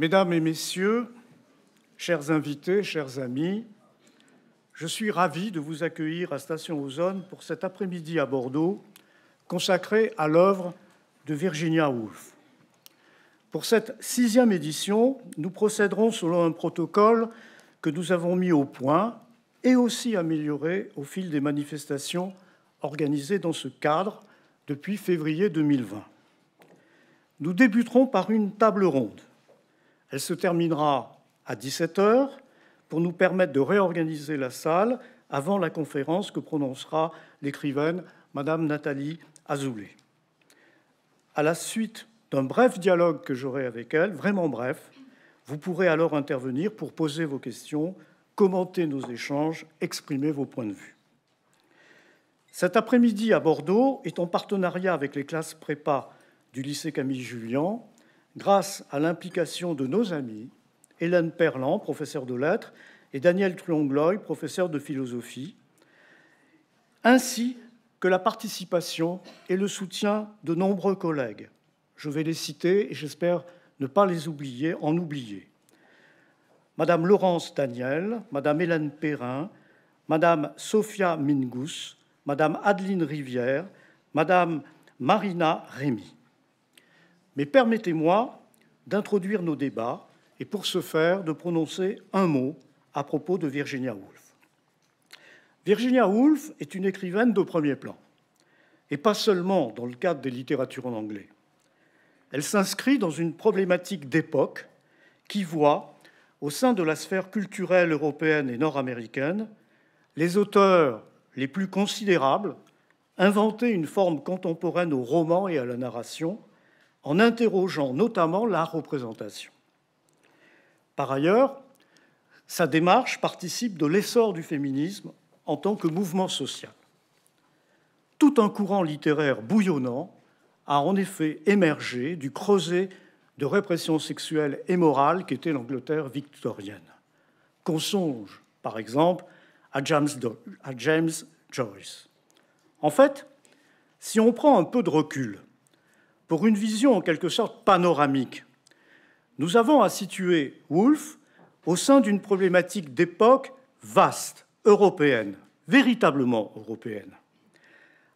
Mesdames et Messieurs, chers invités, chers amis, je suis ravi de vous accueillir à Station Ozone pour cet après-midi à Bordeaux consacré à l'œuvre de Virginia Woolf. Pour cette sixième édition, nous procéderons selon un protocole que nous avons mis au point et aussi amélioré au fil des manifestations organisées dans ce cadre depuis février 2020. Nous débuterons par une table ronde elle se terminera à 17h pour nous permettre de réorganiser la salle avant la conférence que prononcera l'écrivaine Madame Nathalie Azoulay. À la suite d'un bref dialogue que j'aurai avec elle, vraiment bref, vous pourrez alors intervenir pour poser vos questions, commenter nos échanges, exprimer vos points de vue. Cet après-midi à Bordeaux est en partenariat avec les classes prépa du lycée Camille Julien grâce à l'implication de nos amis, Hélène Perlan, professeur de lettres, et Daniel Truongloy, professeur de philosophie, ainsi que la participation et le soutien de nombreux collègues. Je vais les citer et j'espère ne pas les oublier, en oublier. Madame Laurence Daniel, Madame Hélène Perrin, Madame Sophia Mingus, Madame Adeline Rivière, Madame Marina Rémy. Mais permettez-moi d'introduire nos débats et pour ce faire de prononcer un mot à propos de Virginia Woolf. Virginia Woolf est une écrivaine de premier plan, et pas seulement dans le cadre des littératures en anglais. Elle s'inscrit dans une problématique d'époque qui voit, au sein de la sphère culturelle européenne et nord-américaine, les auteurs les plus considérables inventer une forme contemporaine au roman et à la narration, en interrogeant notamment la représentation. Par ailleurs, sa démarche participe de l'essor du féminisme en tant que mouvement social. Tout un courant littéraire bouillonnant a en effet émergé du creuset de répression sexuelle et morale qu'était l'Angleterre victorienne. Qu'on songe, par exemple, à James, à James Joyce. En fait, si on prend un peu de recul, pour une vision en quelque sorte panoramique. Nous avons à situer Woolf au sein d'une problématique d'époque vaste, européenne, véritablement européenne.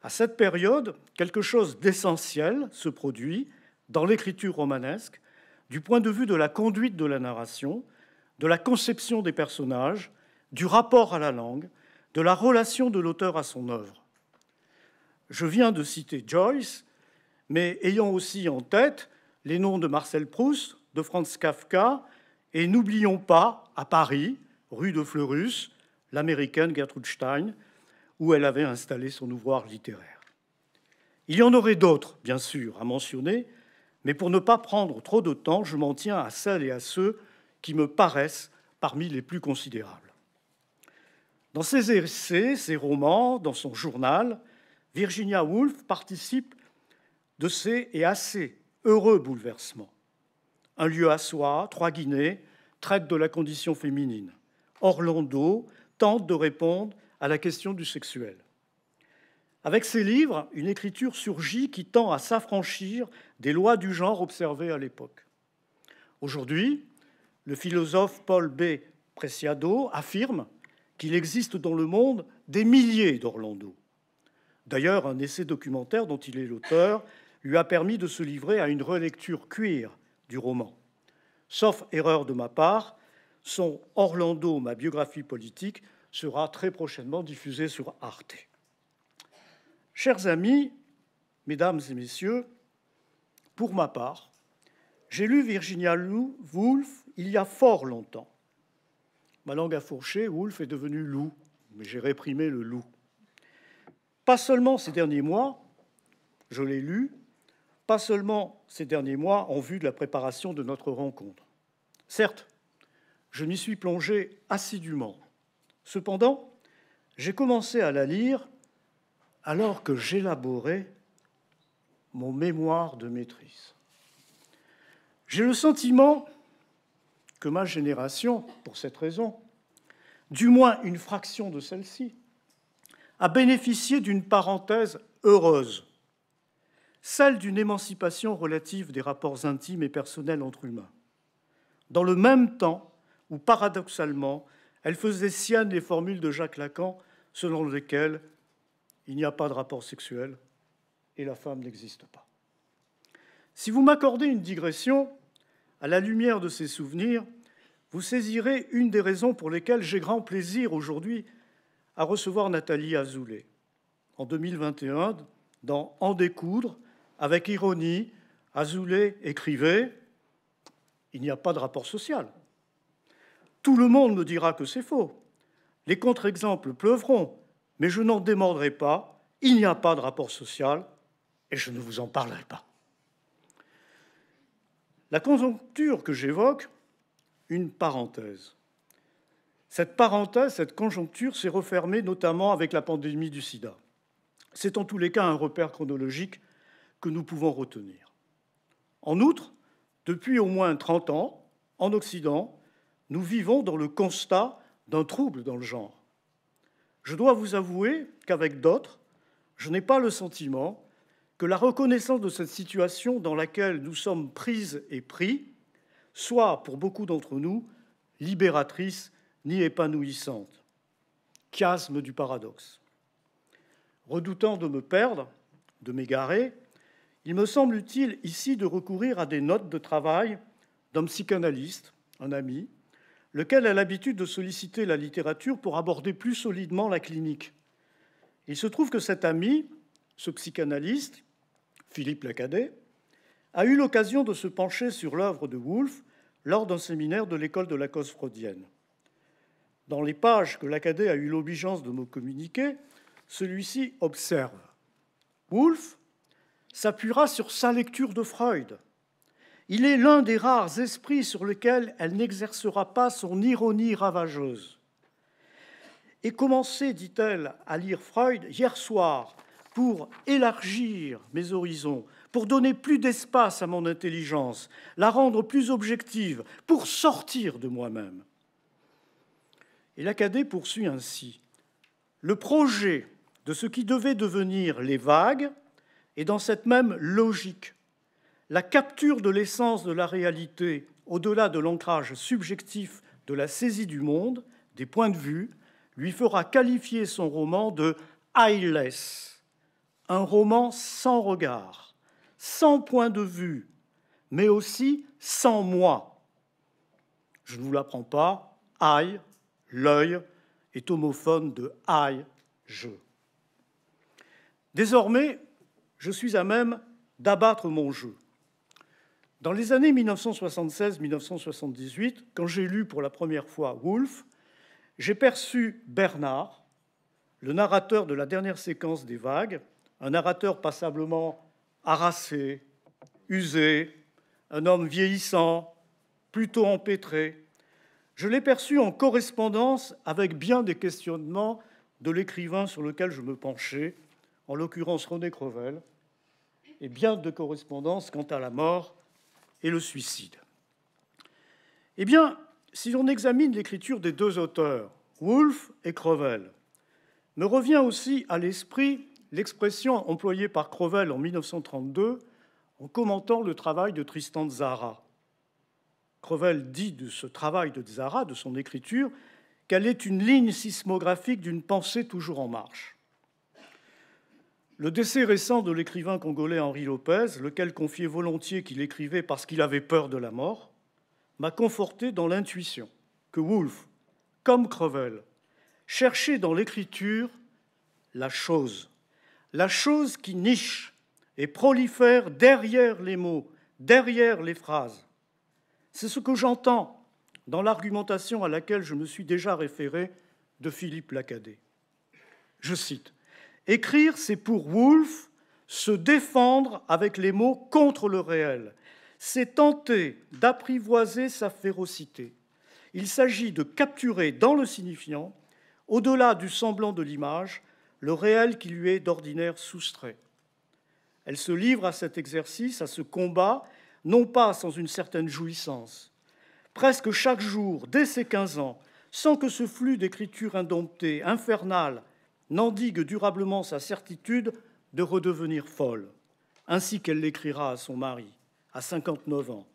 À cette période, quelque chose d'essentiel se produit dans l'écriture romanesque du point de vue de la conduite de la narration, de la conception des personnages, du rapport à la langue, de la relation de l'auteur à son œuvre. Je viens de citer Joyce, mais ayant aussi en tête les noms de Marcel Proust, de Franz Kafka, et n'oublions pas, à Paris, rue de Fleurus, l'américaine Gertrude Stein, où elle avait installé son ouvrage littéraire. Il y en aurait d'autres, bien sûr, à mentionner, mais pour ne pas prendre trop de temps, je m'en tiens à celles et à ceux qui me paraissent parmi les plus considérables. Dans ses essais, ses romans, dans son journal, Virginia Woolf participe de ces et assez heureux bouleversements. Un lieu à soi, trois Guinées, traite de la condition féminine. Orlando tente de répondre à la question du sexuel. Avec ses livres, une écriture surgit qui tend à s'affranchir des lois du genre observées à l'époque. Aujourd'hui, le philosophe Paul B. Preciado affirme qu'il existe dans le monde des milliers d'Orlando. D'ailleurs, un essai documentaire dont il est l'auteur lui a permis de se livrer à une relecture cuire du roman. Sauf erreur de ma part, son Orlando, ma biographie politique, sera très prochainement diffusé sur Arte. Chers amis, mesdames et messieurs, pour ma part, j'ai lu Virginia Woolf il y a fort longtemps. Ma langue a fourché, Woolf est devenu loup, mais j'ai réprimé le loup. Pas seulement ces derniers mois, je l'ai lu, pas seulement ces derniers mois en vue de la préparation de notre rencontre. Certes, je m'y suis plongé assidûment. Cependant, j'ai commencé à la lire alors que j'élaborais mon mémoire de maîtrise. J'ai le sentiment que ma génération, pour cette raison, du moins une fraction de celle-ci, a bénéficié d'une parenthèse heureuse celle d'une émancipation relative des rapports intimes et personnels entre humains. Dans le même temps, ou paradoxalement, elle faisait sienne les formules de Jacques Lacan selon lesquelles il n'y a pas de rapport sexuel et la femme n'existe pas. Si vous m'accordez une digression, à la lumière de ces souvenirs, vous saisirez une des raisons pour lesquelles j'ai grand plaisir aujourd'hui à recevoir Nathalie Azoulay. En 2021, dans En découdre, avec ironie, Azoulay écrivait Il n'y a pas de rapport social. Tout le monde me dira que c'est faux. Les contre-exemples pleuvront, mais je n'en démordrai pas. Il n'y a pas de rapport social et je ne vous en parlerai pas. La conjoncture que j'évoque, une parenthèse. Cette parenthèse, cette conjoncture s'est refermée notamment avec la pandémie du sida. C'est en tous les cas un repère chronologique que nous pouvons retenir. En outre, depuis au moins 30 ans, en Occident, nous vivons dans le constat d'un trouble dans le genre. Je dois vous avouer qu'avec d'autres, je n'ai pas le sentiment que la reconnaissance de cette situation dans laquelle nous sommes prises et pris soit, pour beaucoup d'entre nous, libératrice ni épanouissante. Chiasme du paradoxe. Redoutant de me perdre, de m'égarer, il me semble utile ici de recourir à des notes de travail d'un psychanalyste, un ami, lequel a l'habitude de solliciter la littérature pour aborder plus solidement la clinique. Il se trouve que cet ami, ce psychanalyste, Philippe Lacadet, a eu l'occasion de se pencher sur l'œuvre de Wolff lors d'un séminaire de l'école de la cause freudienne. Dans les pages que Lacadet a eu l'obligation de me communiquer, celui-ci observe Woolf s'appuiera sur sa lecture de Freud. Il est l'un des rares esprits sur lesquels elle n'exercera pas son ironie ravageuse. Et commencer, dit-elle, à lire Freud hier soir pour élargir mes horizons, pour donner plus d'espace à mon intelligence, la rendre plus objective, pour sortir de moi-même. Et l'Acadé poursuit ainsi. Le projet de ce qui devait devenir les vagues, et dans cette même logique, la capture de l'essence de la réalité au-delà de l'ancrage subjectif de la saisie du monde, des points de vue, lui fera qualifier son roman de eyeless, un roman sans regard, sans point de vue, mais aussi sans moi. Je ne vous l'apprends pas, eye », l'œil, est homophone de eye »,« je. Désormais, je suis à même d'abattre mon jeu. Dans les années 1976-1978, quand j'ai lu pour la première fois Wolff, j'ai perçu Bernard, le narrateur de la dernière séquence des vagues, un narrateur passablement harassé, usé, un homme vieillissant, plutôt empêtré. Je l'ai perçu en correspondance avec bien des questionnements de l'écrivain sur lequel je me penchais, en l'occurrence René Crevel, et bien de correspondance quant à la mort et le suicide. Eh bien, si l'on examine l'écriture des deux auteurs, Woolf et Crevel, me revient aussi à l'esprit l'expression employée par Crevel en 1932 en commentant le travail de Tristan Zara. Crevel dit de ce travail de Zara, de son écriture, qu'elle est une ligne sismographique d'une pensée toujours en marche. Le décès récent de l'écrivain congolais Henri Lopez, lequel confiait volontiers qu'il écrivait parce qu'il avait peur de la mort, m'a conforté dans l'intuition que Woolf, comme Crevel, cherchait dans l'écriture la chose, la chose qui niche et prolifère derrière les mots, derrière les phrases. C'est ce que j'entends dans l'argumentation à laquelle je me suis déjà référé de Philippe Lacadé. Je cite Écrire, c'est pour Woolf se défendre avec les mots contre le réel. C'est tenter d'apprivoiser sa férocité. Il s'agit de capturer dans le signifiant, au-delà du semblant de l'image, le réel qui lui est d'ordinaire soustrait. Elle se livre à cet exercice, à ce combat, non pas sans une certaine jouissance. Presque chaque jour, dès ses 15 ans, sans que ce flux d'écriture indomptée, infernale, n'endigue durablement sa certitude de redevenir folle, ainsi qu'elle l'écrira à son mari, à 59 ans,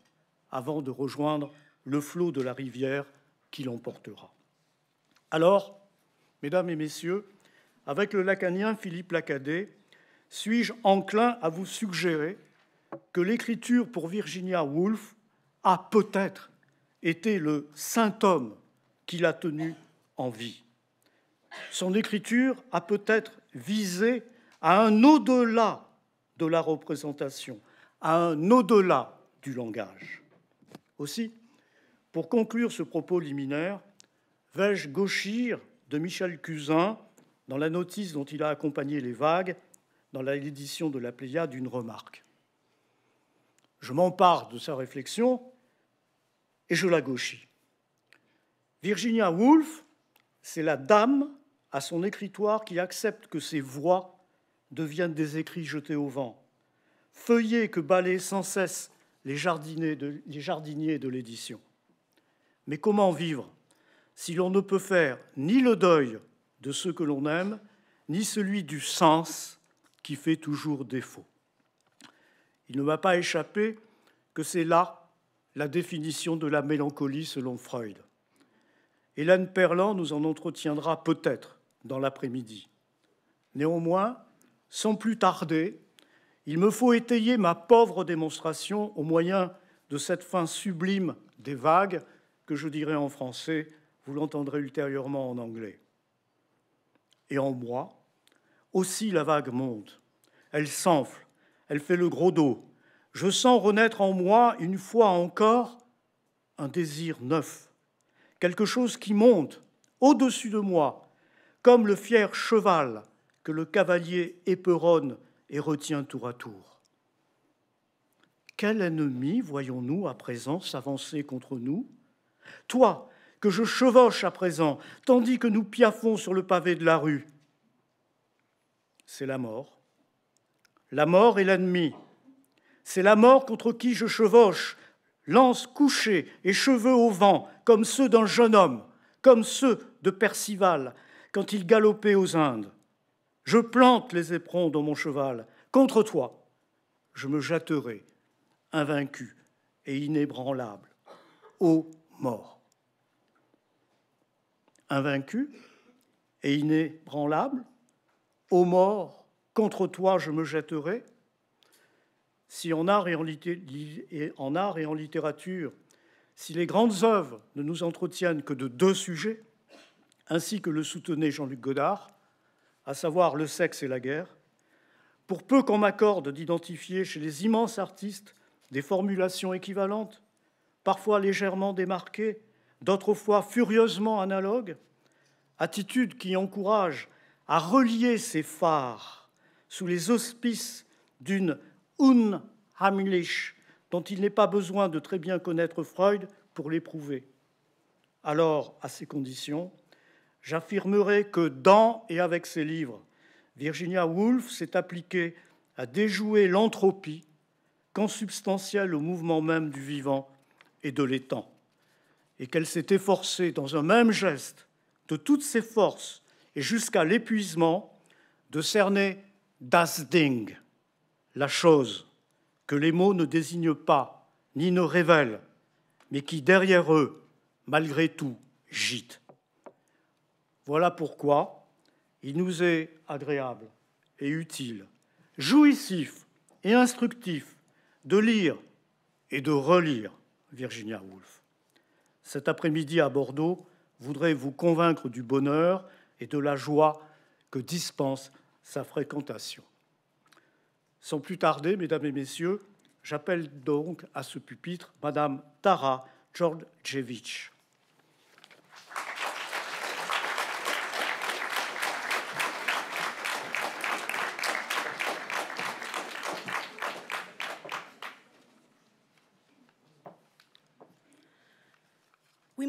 avant de rejoindre le flot de la rivière qui l'emportera. Alors, mesdames et messieurs, avec le lacanien Philippe Lacadet, suis-je enclin à vous suggérer que l'écriture pour Virginia Woolf a peut-être été le saint homme qui l'a tenue en vie son écriture a peut-être visé à un au-delà de la représentation, à un au-delà du langage. Aussi, pour conclure ce propos liminaire, vais-je gauchir de Michel Cusin dans la notice dont il a accompagné les vagues dans l'édition de la Pléiade d'une remarque. Je m'empare de sa réflexion et je la gauchis. Virginia Woolf, c'est la dame à son écritoire qui accepte que ses voix deviennent des écrits jetés au vent, feuillets que balaient sans cesse les jardiniers de l'édition. Mais comment vivre si l'on ne peut faire ni le deuil de ceux que l'on aime, ni celui du sens qui fait toujours défaut Il ne m'a pas échappé que c'est là la définition de la mélancolie selon Freud. Hélène Perlan nous en entretiendra peut-être dans l'après-midi. Néanmoins, sans plus tarder, il me faut étayer ma pauvre démonstration au moyen de cette fin sublime des vagues que je dirai en français, vous l'entendrez ultérieurement en anglais. Et en moi, aussi la vague monte. Elle s'enfle, elle fait le gros dos. Je sens renaître en moi, une fois encore, un désir neuf, quelque chose qui monte au-dessus de moi, comme le fier cheval que le cavalier éperonne et retient tour à tour. Quel ennemi voyons-nous à présent s'avancer contre nous Toi, que je chevauche à présent, tandis que nous piaffons sur le pavé de la rue. C'est la mort. La mort est l'ennemi. C'est la mort contre qui je chevauche, lance couchée et cheveux au vent, comme ceux d'un jeune homme, comme ceux de Percival, quand il galopait aux Indes. Je plante les éperons dans mon cheval. Contre toi, je me jetterai. invaincu et inébranlable. Ô mort Invaincu et inébranlable, ô mort, contre toi je me jetterai. Si en, art et en littérature, si les grandes œuvres ne nous entretiennent que de deux sujets, ainsi que le soutenait Jean-Luc Godard, à savoir le sexe et la guerre, pour peu qu'on m'accorde d'identifier chez les immenses artistes des formulations équivalentes, parfois légèrement démarquées, d'autres fois furieusement analogues, attitude qui encourage à relier ces phares sous les auspices d'une Unheimlich dont il n'est pas besoin de très bien connaître Freud pour l'éprouver. Alors, à ces conditions, J'affirmerai que dans et avec ses livres, Virginia Woolf s'est appliquée à déjouer l'entropie consubstantielle au mouvement même du vivant et de l'étang, et qu'elle s'est efforcée dans un même geste, de toutes ses forces et jusqu'à l'épuisement, de cerner das Ding, la chose que les mots ne désignent pas ni ne révèlent, mais qui derrière eux, malgré tout, gîte. Voilà pourquoi il nous est agréable et utile, jouissif et instructif de lire et de relire Virginia Woolf. Cet après-midi à Bordeaux, voudrais vous convaincre du bonheur et de la joie que dispense sa fréquentation. Sans plus tarder, mesdames et messieurs, j'appelle donc à ce pupitre Madame Tara Georgievich.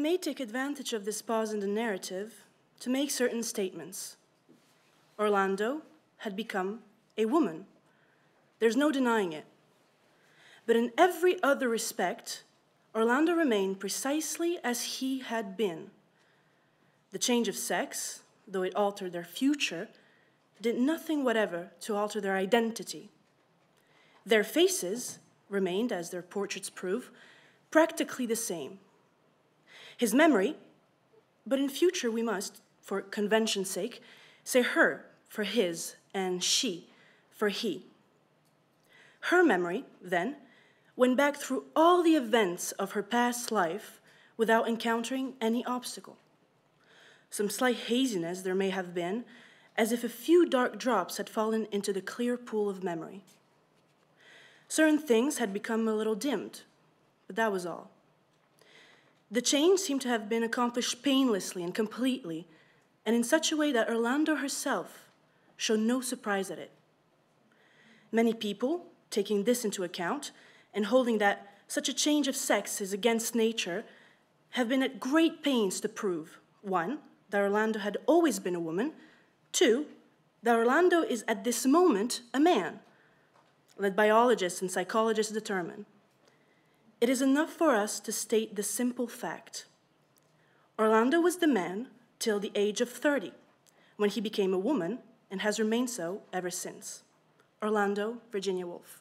may take advantage of this pause in the narrative to make certain statements. Orlando had become a woman. There's no denying it. But in every other respect, Orlando remained precisely as he had been. The change of sex, though it altered their future, did nothing whatever to alter their identity. Their faces remained, as their portraits prove, practically the same, his memory, but in future we must, for convention's sake, say her for his and she for he. Her memory, then, went back through all the events of her past life without encountering any obstacle. Some slight haziness there may have been, as if a few dark drops had fallen into the clear pool of memory. Certain things had become a little dimmed, but that was all. The change seemed to have been accomplished painlessly and completely, and in such a way that Orlando herself showed no surprise at it. Many people, taking this into account and holding that such a change of sex is against nature, have been at great pains to prove one, that Orlando had always been a woman, two, that Orlando is at this moment a man, let biologists and psychologists determine it is enough for us to state the simple fact. Orlando was the man till the age of 30, when he became a woman and has remained so ever since. Orlando, Virginia Woolf.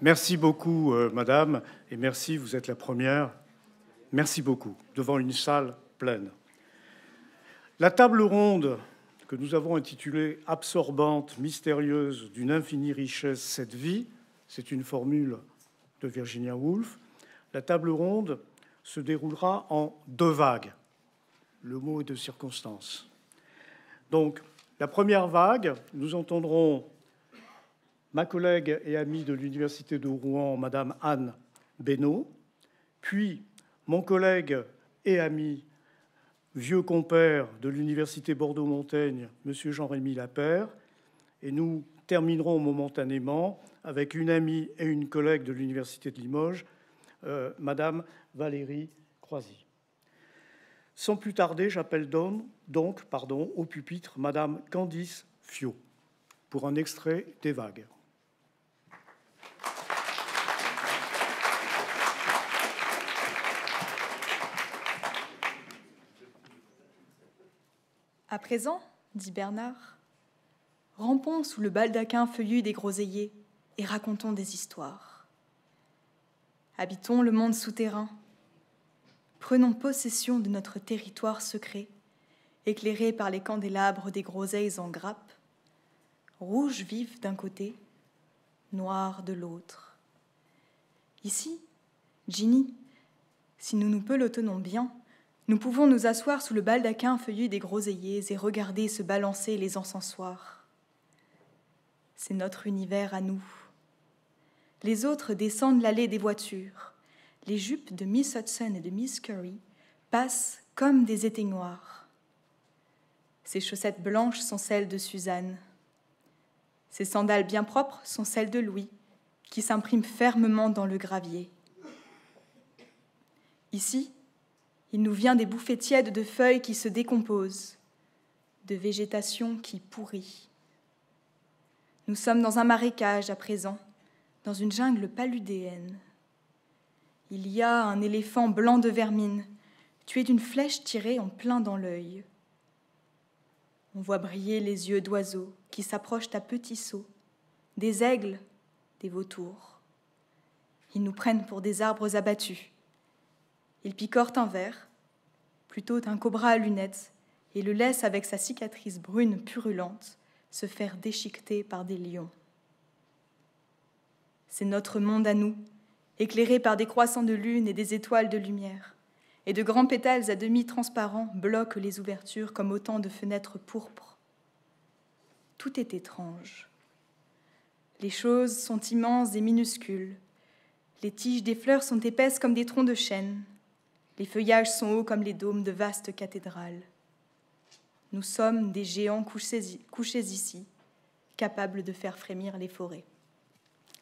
Merci beaucoup, euh, madame, et merci, vous êtes la première. Merci beaucoup, devant une salle pleine. La table ronde que nous avons intitulée Absorbante, mystérieuse, d'une infinie richesse, cette vie, c'est une formule de Virginia Woolf, la table ronde se déroulera en deux vagues. Le mot est de circonstance. Donc, la première vague, nous entendrons ma collègue et amie de l'Université de Rouen, Madame Anne Benoît, puis mon collègue et ami vieux compère de l'Université Bordeaux-Montaigne, M. Jean-Rémy Lapère, et nous terminerons momentanément avec une amie et une collègue de l'Université de Limoges, euh, Madame Valérie Croisy. Sans plus tarder, j'appelle donc, pardon, au pupitre Madame Candice Fio pour un extrait des vagues. À présent, dit Bernard, rampons sous le baldaquin feuillu des groseilliers et racontons des histoires. Habitons le monde souterrain. Prenons possession de notre territoire secret, éclairé par les candélabres des groseilles en grappes, rouge vif d'un côté, noir de l'autre. Ici, Ginny, si nous nous pelotonnons bien, nous pouvons nous asseoir sous le baldaquin feuillu des groseilliers et regarder se balancer les encensoirs. C'est notre univers à nous. Les autres descendent l'allée des voitures. Les jupes de Miss Hudson et de Miss Curry passent comme des éteignoirs. Ces chaussettes blanches sont celles de Suzanne. Ses sandales bien propres sont celles de Louis, qui s'impriment fermement dans le gravier. Ici, il nous vient des bouffées tièdes de feuilles qui se décomposent, de végétation qui pourrit. Nous sommes dans un marécage à présent, dans une jungle paludéenne. Il y a un éléphant blanc de vermine, tué d'une flèche tirée en plein dans l'œil. On voit briller les yeux d'oiseaux qui s'approchent à petits sauts, des aigles, des vautours. Ils nous prennent pour des arbres abattus. Il picore un verre, plutôt un cobra à lunettes, et le laisse avec sa cicatrice brune purulente se faire déchiqueter par des lions. C'est notre monde à nous, éclairé par des croissants de lune et des étoiles de lumière, et de grands pétales à demi transparents bloquent les ouvertures comme autant de fenêtres pourpres. Tout est étrange. Les choses sont immenses et minuscules. Les tiges des fleurs sont épaisses comme des troncs de chêne. Les feuillages sont hauts comme les dômes de vastes cathédrales. Nous sommes des géants couchés, ici, capables de faire frémir les forêts.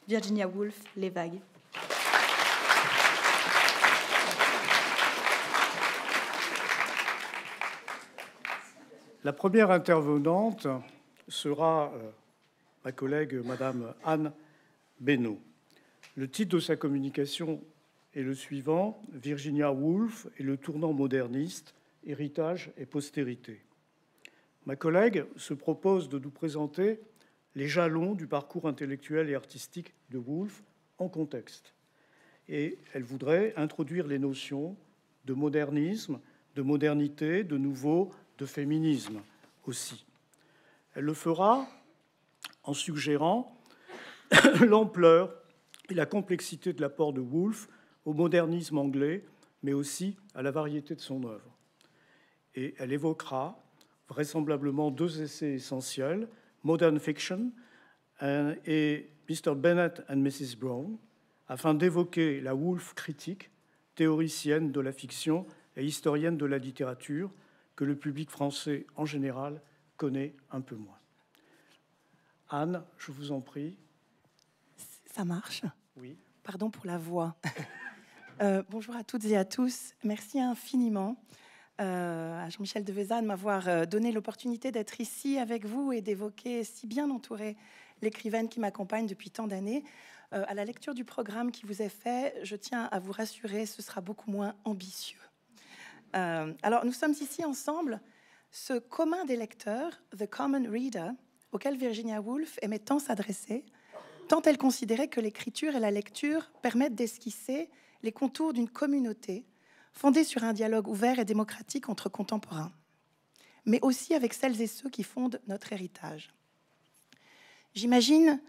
Virginia Woolf, Les vagues. La première intervenante sera euh, ma collègue Madame Anne Benoît. Le titre de sa communication et le suivant, Virginia Woolf et le tournant moderniste, héritage et postérité. Ma collègue se propose de nous présenter les jalons du parcours intellectuel et artistique de Woolf en contexte. Et elle voudrait introduire les notions de modernisme, de modernité, de nouveau, de féminisme aussi. Elle le fera en suggérant l'ampleur et la complexité de l'apport de Woolf au modernisme anglais, mais aussi à la variété de son œuvre. Et elle évoquera vraisemblablement deux essais essentiels, Modern Fiction euh, et Mr. Bennett and Mrs. Brown, afin d'évoquer la Woolf critique, théoricienne de la fiction et historienne de la littérature, que le public français en général connaît un peu moins. Anne, je vous en prie. Ça marche Oui. Pardon pour la voix. Euh, bonjour à toutes et à tous. Merci infiniment euh, à Jean-Michel Devezat de m'avoir euh, donné l'opportunité d'être ici avec vous et d'évoquer si bien entourée l'écrivaine qui m'accompagne depuis tant d'années. à la lecture du programme qui vous est fait, je tiens à vous rassurer, ce sera beaucoup moins ambitieux. alors, nous sommes ici ensemble. Ce commun des lecteurs, The Common Reader, auquel Virginia Woolf aimait tant s'adresser, tant elle considérait que l'écriture et la lecture permettent d'esquisser les contours d'une communauté fondée sur un dialogue ouvert et démocratique entre contemporains, mais aussi avec celles et ceux qui fondent notre héritage. J'imagine,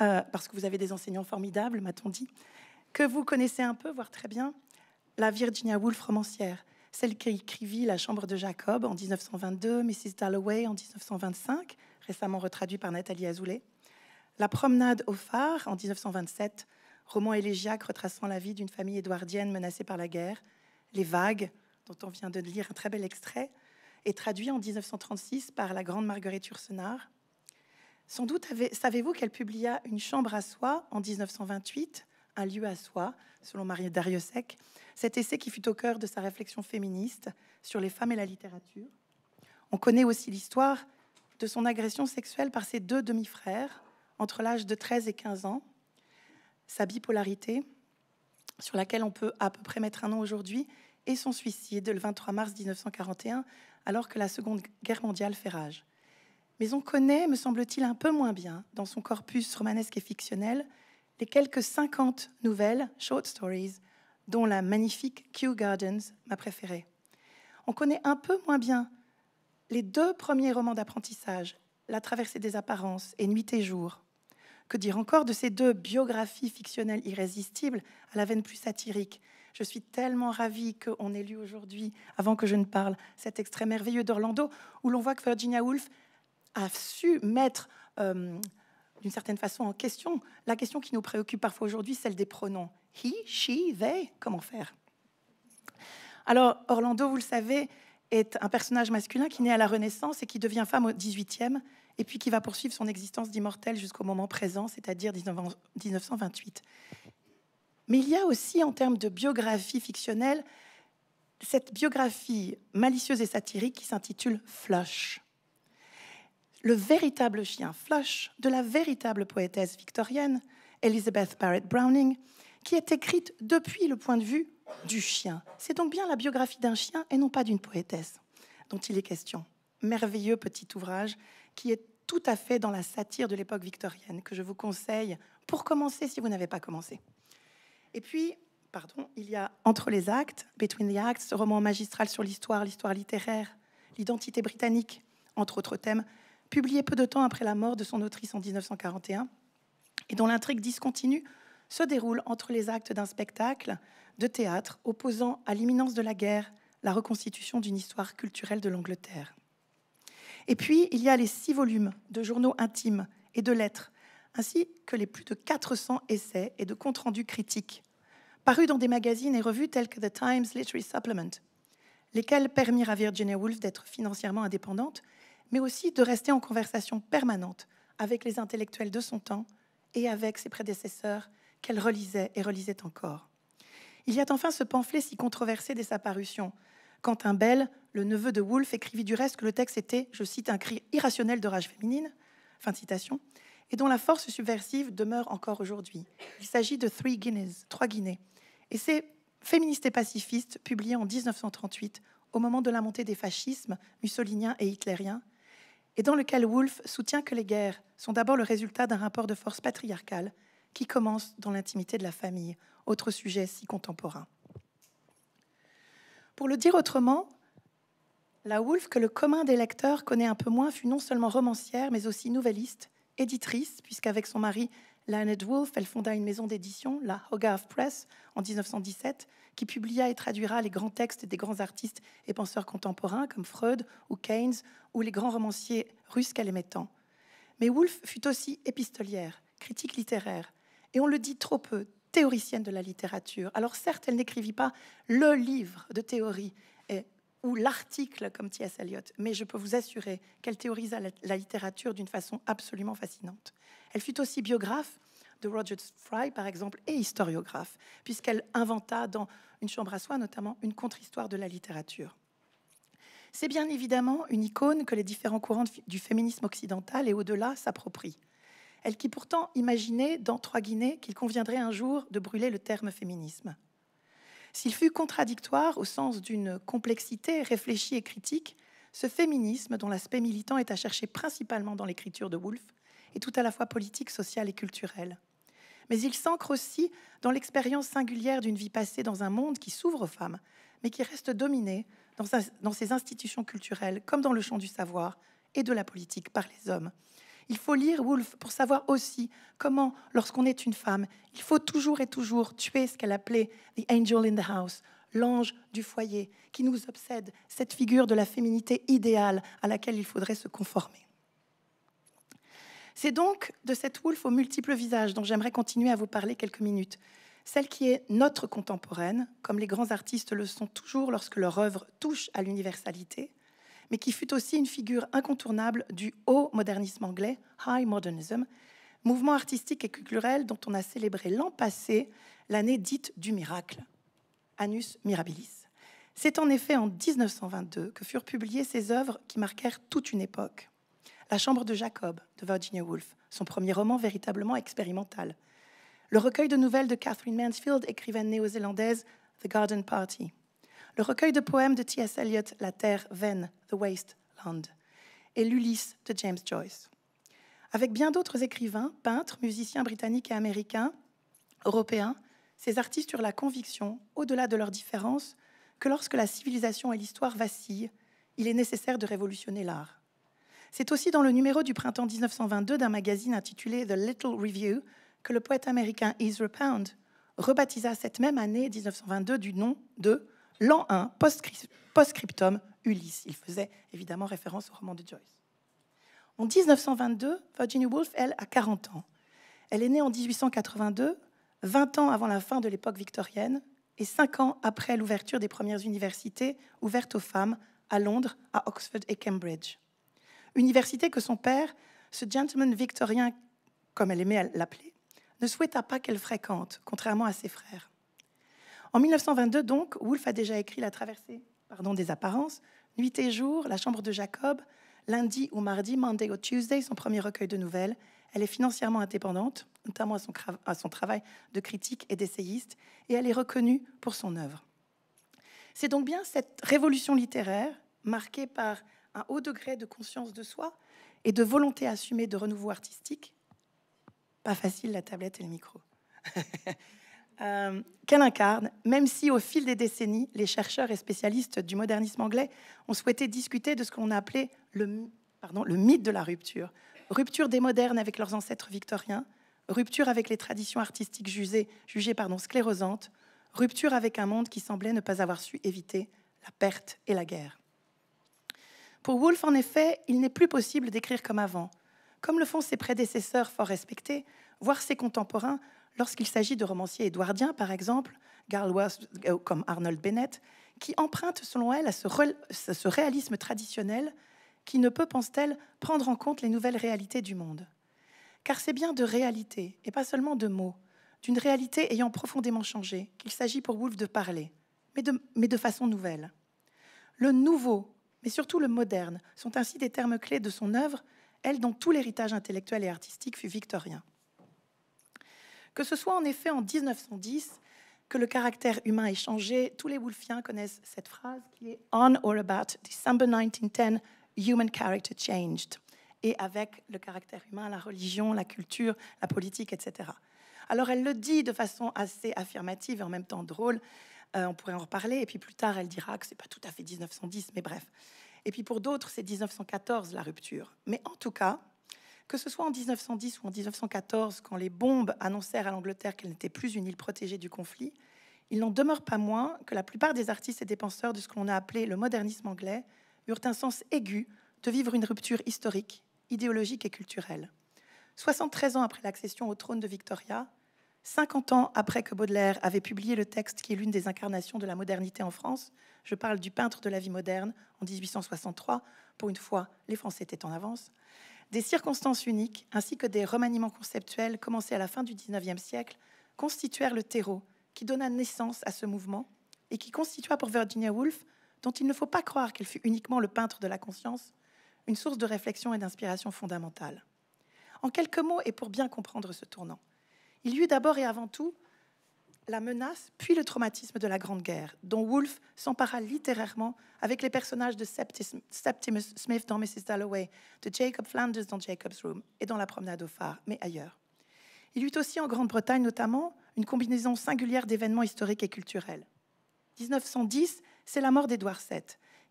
euh, parce que vous avez des enseignants formidables, m'a-t-on dit, que vous connaissez un peu, voire très bien, la Virginia Woolf romancière, celle qui écrivit La Chambre de Jacob en 1922, Mrs. Dalloway en 1925, récemment retraduit par Nathalie Azoulay, La Promenade au phare en 1927, roman élégiaque retraçant la vie d'une famille édouardienne menacée par la guerre, Les Vagues, dont on vient de lire un très bel extrait, et traduit en 1936 par la grande Marguerite Ursenard. Sans doute savez-vous qu'elle publia Une chambre à soi en 1928, Un lieu à soi, selon Marie Dariussec, cet essai qui fut au cœur de sa réflexion féministe sur les femmes et la littérature. On connaît aussi l'histoire de son agression sexuelle par ses deux demi-frères entre l'âge de 13 et 15 ans, sa bipolarité, sur laquelle on peut à peu près mettre un nom aujourd'hui, et son suicide le 23 mars 1941, alors que la Seconde Guerre mondiale fait rage. Mais on connaît, me semble-t-il, un peu moins bien, dans son corpus romanesque et fictionnel, les quelques 50 nouvelles, short stories, dont la magnifique Kew Gardens, ma préférée. On connaît un peu moins bien les deux premiers romans d'apprentissage, La traversée des apparences et Nuit et jour, que dire encore de ces deux biographies fictionnelles irrésistibles à la veine plus satirique je suis tellement ravie qu'on ait lu aujourd'hui, avant que je ne parle, cet extrait merveilleux d'Orlando, où l'on voit que Virginia Woolf a su mettre, euh, d'une certaine façon, en question la question qui nous préoccupe parfois aujourd'hui, celle des pronoms. He, she, they, comment faire Alors, Orlando, vous le savez, est un personnage masculin qui naît à la Renaissance et qui devient femme au XVIIIe et puis qui va poursuivre son existence d'immortel jusqu'au moment présent, c'est-à-dire 1928. Mais il y a aussi, en termes de biographie fictionnelle, cette biographie malicieuse et satirique qui s'intitule Flush. Le véritable chien Flush de la véritable poétesse victorienne, Elizabeth Barrett Browning, qui est écrite depuis le point de vue du chien. C'est donc bien la biographie d'un chien et non pas d'une poétesse dont il est question. Merveilleux petit ouvrage qui est tout à fait dans la satire de l'époque victorienne, que je vous conseille pour commencer si vous n'avez pas commencé. Et puis, pardon, il y a Entre les actes, Between the Acts, ce roman magistral sur l'histoire, l'histoire littéraire, l'identité britannique, entre autres thèmes, publié peu de temps après la mort de son autrice en 1941, et dont l'intrigue discontinue se déroule entre les actes d'un spectacle de théâtre opposant à l'imminence de la guerre la reconstitution d'une histoire culturelle de l'Angleterre. Et puis, il y a les six volumes de journaux intimes et de lettres, ainsi que les plus de 400 essais et de comptes rendus critiques, parus dans des magazines et revues tels que The Times Literary Supplement, lesquels permirent à Virginia Woolf d'être financièrement indépendante, mais aussi de rester en conversation permanente avec les intellectuels de son temps et avec ses prédécesseurs qu'elle relisait et relisait encore. Il y a enfin ce pamphlet si controversé dès sa parution, Quentin Bell, le neveu de Woolf, écrivit du reste que le texte était, je cite, un cri irrationnel de rage féminine, fin citation, et dont la force subversive demeure encore aujourd'hui. Il s'agit de Three Guineas, Trois Guinées, et c'est Féministe et pacifiste, publié en 1938, au moment de la montée des fascismes mussoliniens et hitlériens, et dans lequel Woolf soutient que les guerres sont d'abord le résultat d'un rapport de force patriarcal qui commence dans l'intimité de la famille, autre sujet si contemporain. Pour le dire autrement, la Woolf, que le commun des lecteurs connaît un peu moins, fut non seulement romancière, mais aussi nouvelliste, éditrice, puisqu'avec son mari Leonard Woolf, elle fonda une maison d'édition, la Hogarth Press, en 1917, qui publia et traduira les grands textes des grands artistes et penseurs contemporains comme Freud ou Keynes ou les grands romanciers russes qu'elle aimait tant. Mais Woolf fut aussi épistolière, critique littéraire, et on le dit trop peu, théoricienne de la littérature. Alors certes, elle n'écrivit pas le livre de théorie ou l'article comme T.S. Eliot, mais je peux vous assurer qu'elle théorisa la, la littérature d'une façon absolument fascinante. Elle fut aussi biographe de Roger Fry, par exemple, et historiographe, puisqu'elle inventa dans Une chambre à soi notamment une contre-histoire de la littérature. C'est bien évidemment une icône que les différents courants du féminisme occidental et au-delà s'approprient elle qui pourtant imaginait dans Trois Guinées qu'il conviendrait un jour de brûler le terme féminisme. S'il fut contradictoire au sens d'une complexité réfléchie et critique, ce féminisme, dont l'aspect militant est à chercher principalement dans l'écriture de Woolf, est tout à la fois politique, sociale et culturelle. Mais il s'ancre aussi dans l'expérience singulière d'une vie passée dans un monde qui s'ouvre aux femmes, mais qui reste dominé dans, dans ses institutions culturelles, comme dans le champ du savoir et de la politique, par les hommes, il faut lire Woolf pour savoir aussi comment, lorsqu'on est une femme, il faut toujours et toujours tuer ce qu'elle appelait the angel in the house, l'ange du foyer, qui nous obsède, cette figure de la féminité idéale à laquelle il faudrait se conformer. C'est donc de cette Woolf aux multiples visages dont j'aimerais continuer à vous parler quelques minutes. Celle qui est notre contemporaine, comme les grands artistes le sont toujours lorsque leur œuvre touche à l'universalité, mais qui fut aussi une figure incontournable du haut modernisme anglais, High Modernism, mouvement artistique et culturel dont on a célébré l'an passé l'année dite du miracle, anus Mirabilis. C'est en effet en 1922 que furent publiées ces œuvres qui marquèrent toute une époque. La chambre de Jacob de Virginia Woolf, son premier roman véritablement expérimental. Le recueil de nouvelles de Catherine Mansfield, écrivaine néo-zélandaise, The Garden Party le recueil de poèmes de T.S. Eliot, La Terre vaine, The Waste Land, et l'Ulysse de James Joyce. Avec bien d'autres écrivains, peintres, musiciens britanniques et américains, européens, ces artistes eurent la conviction, au-delà de leurs différences, que lorsque la civilisation et l'histoire vacillent, il est nécessaire de révolutionner l'art. C'est aussi dans le numéro du printemps 1922 d'un magazine intitulé The Little Review que le poète américain Ezra Pound rebaptisa cette même année 1922 du nom de l'an 1, post-scriptum, Ulysse. Il faisait évidemment référence au roman de Joyce. En 1922, Virginia Woolf, elle, a 40 ans. Elle est née en 1882, 20 ans avant la fin de l'époque victorienne et 5 ans après l'ouverture des premières universités ouvertes aux femmes à Londres, à Oxford et Cambridge. Université que son père, ce gentleman victorien, comme elle aimait l'appeler, ne souhaita pas qu'elle fréquente, contrairement à ses frères. En 1922, donc, Woolf a déjà écrit La traversée pardon, des apparences, Nuit et jour, La chambre de Jacob, Lundi ou mardi, Monday ou Tuesday, son premier recueil de nouvelles. Elle est financièrement indépendante, notamment à son travail de critique et d'essayiste, et elle est reconnue pour son œuvre. C'est donc bien cette révolution littéraire, marquée par un haut degré de conscience de soi et de volonté assumée de renouveau artistique. Pas facile la tablette et le micro. Euh, qu'elle incarne, même si au fil des décennies, les chercheurs et spécialistes du modernisme anglais ont souhaité discuter de ce qu'on a appelé le, le mythe de la rupture. Rupture des modernes avec leurs ancêtres victoriens, rupture avec les traditions artistiques jugées, jugées sclérosantes, rupture avec un monde qui semblait ne pas avoir su éviter la perte et la guerre. Pour Woolf, en effet, il n'est plus possible d'écrire comme avant. Comme le font ses prédécesseurs fort respectés, voire ses contemporains, lorsqu'il s'agit de romanciers édouardiens, par exemple, euh, comme Arnold Bennett, qui empruntent, selon elle, à ce, réalisme traditionnel qui ne peut, pense-t-elle, prendre en compte les nouvelles réalités du monde. Car c'est bien de réalité, et pas seulement de mots, d'une réalité ayant profondément changé, qu'il s'agit pour Woolf de parler, mais de, mais de façon nouvelle. Le nouveau, mais surtout le moderne, sont ainsi des termes clés de son œuvre, elle dont tout l'héritage intellectuel et artistique fut victorien. Que ce soit en effet en 1910 que le caractère humain est changé, tous les wolfiens connaissent cette phrase qui est On or about December 1910, human character changed. Et avec le caractère humain, la religion, la culture, la politique, etc. Alors elle le dit de façon assez affirmative et en même temps drôle. Euh, on pourrait en reparler. Et puis plus tard, elle dira que n'est pas tout à fait 1910, mais bref. Et puis pour d'autres, c'est 1914 la rupture. Mais en tout cas, que ce soit en 1910 ou en 1914, quand les bombes annoncèrent à l'Angleterre qu'elle n'était plus une île protégée du conflit, il n'en demeure pas moins que la plupart des artistes et des penseurs de ce qu'on a appelé le modernisme anglais eurent un sens aigu de vivre une rupture historique, idéologique et culturelle. 73 ans après l'accession au trône de Victoria, 50 ans après que Baudelaire avait publié le texte qui est l'une des incarnations de la modernité en France, je parle du peintre de la vie moderne en 1863, pour une fois les Français étaient en avance, des circonstances uniques ainsi que des remaniements conceptuels commencés à la fin du XIXe siècle constituèrent le terreau qui donna naissance à ce mouvement et qui constitua pour Virginia Woolf, dont il ne faut pas croire qu'elle fut uniquement le peintre de la conscience, une source de réflexion et d'inspiration fondamentale. En quelques mots et pour bien comprendre ce tournant, il y eut d'abord et avant tout la menace puis le traumatisme de la Grande Guerre, dont Wolfe s'empara littérairement avec les personnages de Septimus Smith dans Mrs. Dalloway, de Jacob Flanders dans Jacob's Room et dans La Promenade au phare, mais ailleurs. Il y eut aussi en Grande-Bretagne notamment une combinaison singulière d'événements historiques et culturels. 1910, c'est la mort d'Édouard VII,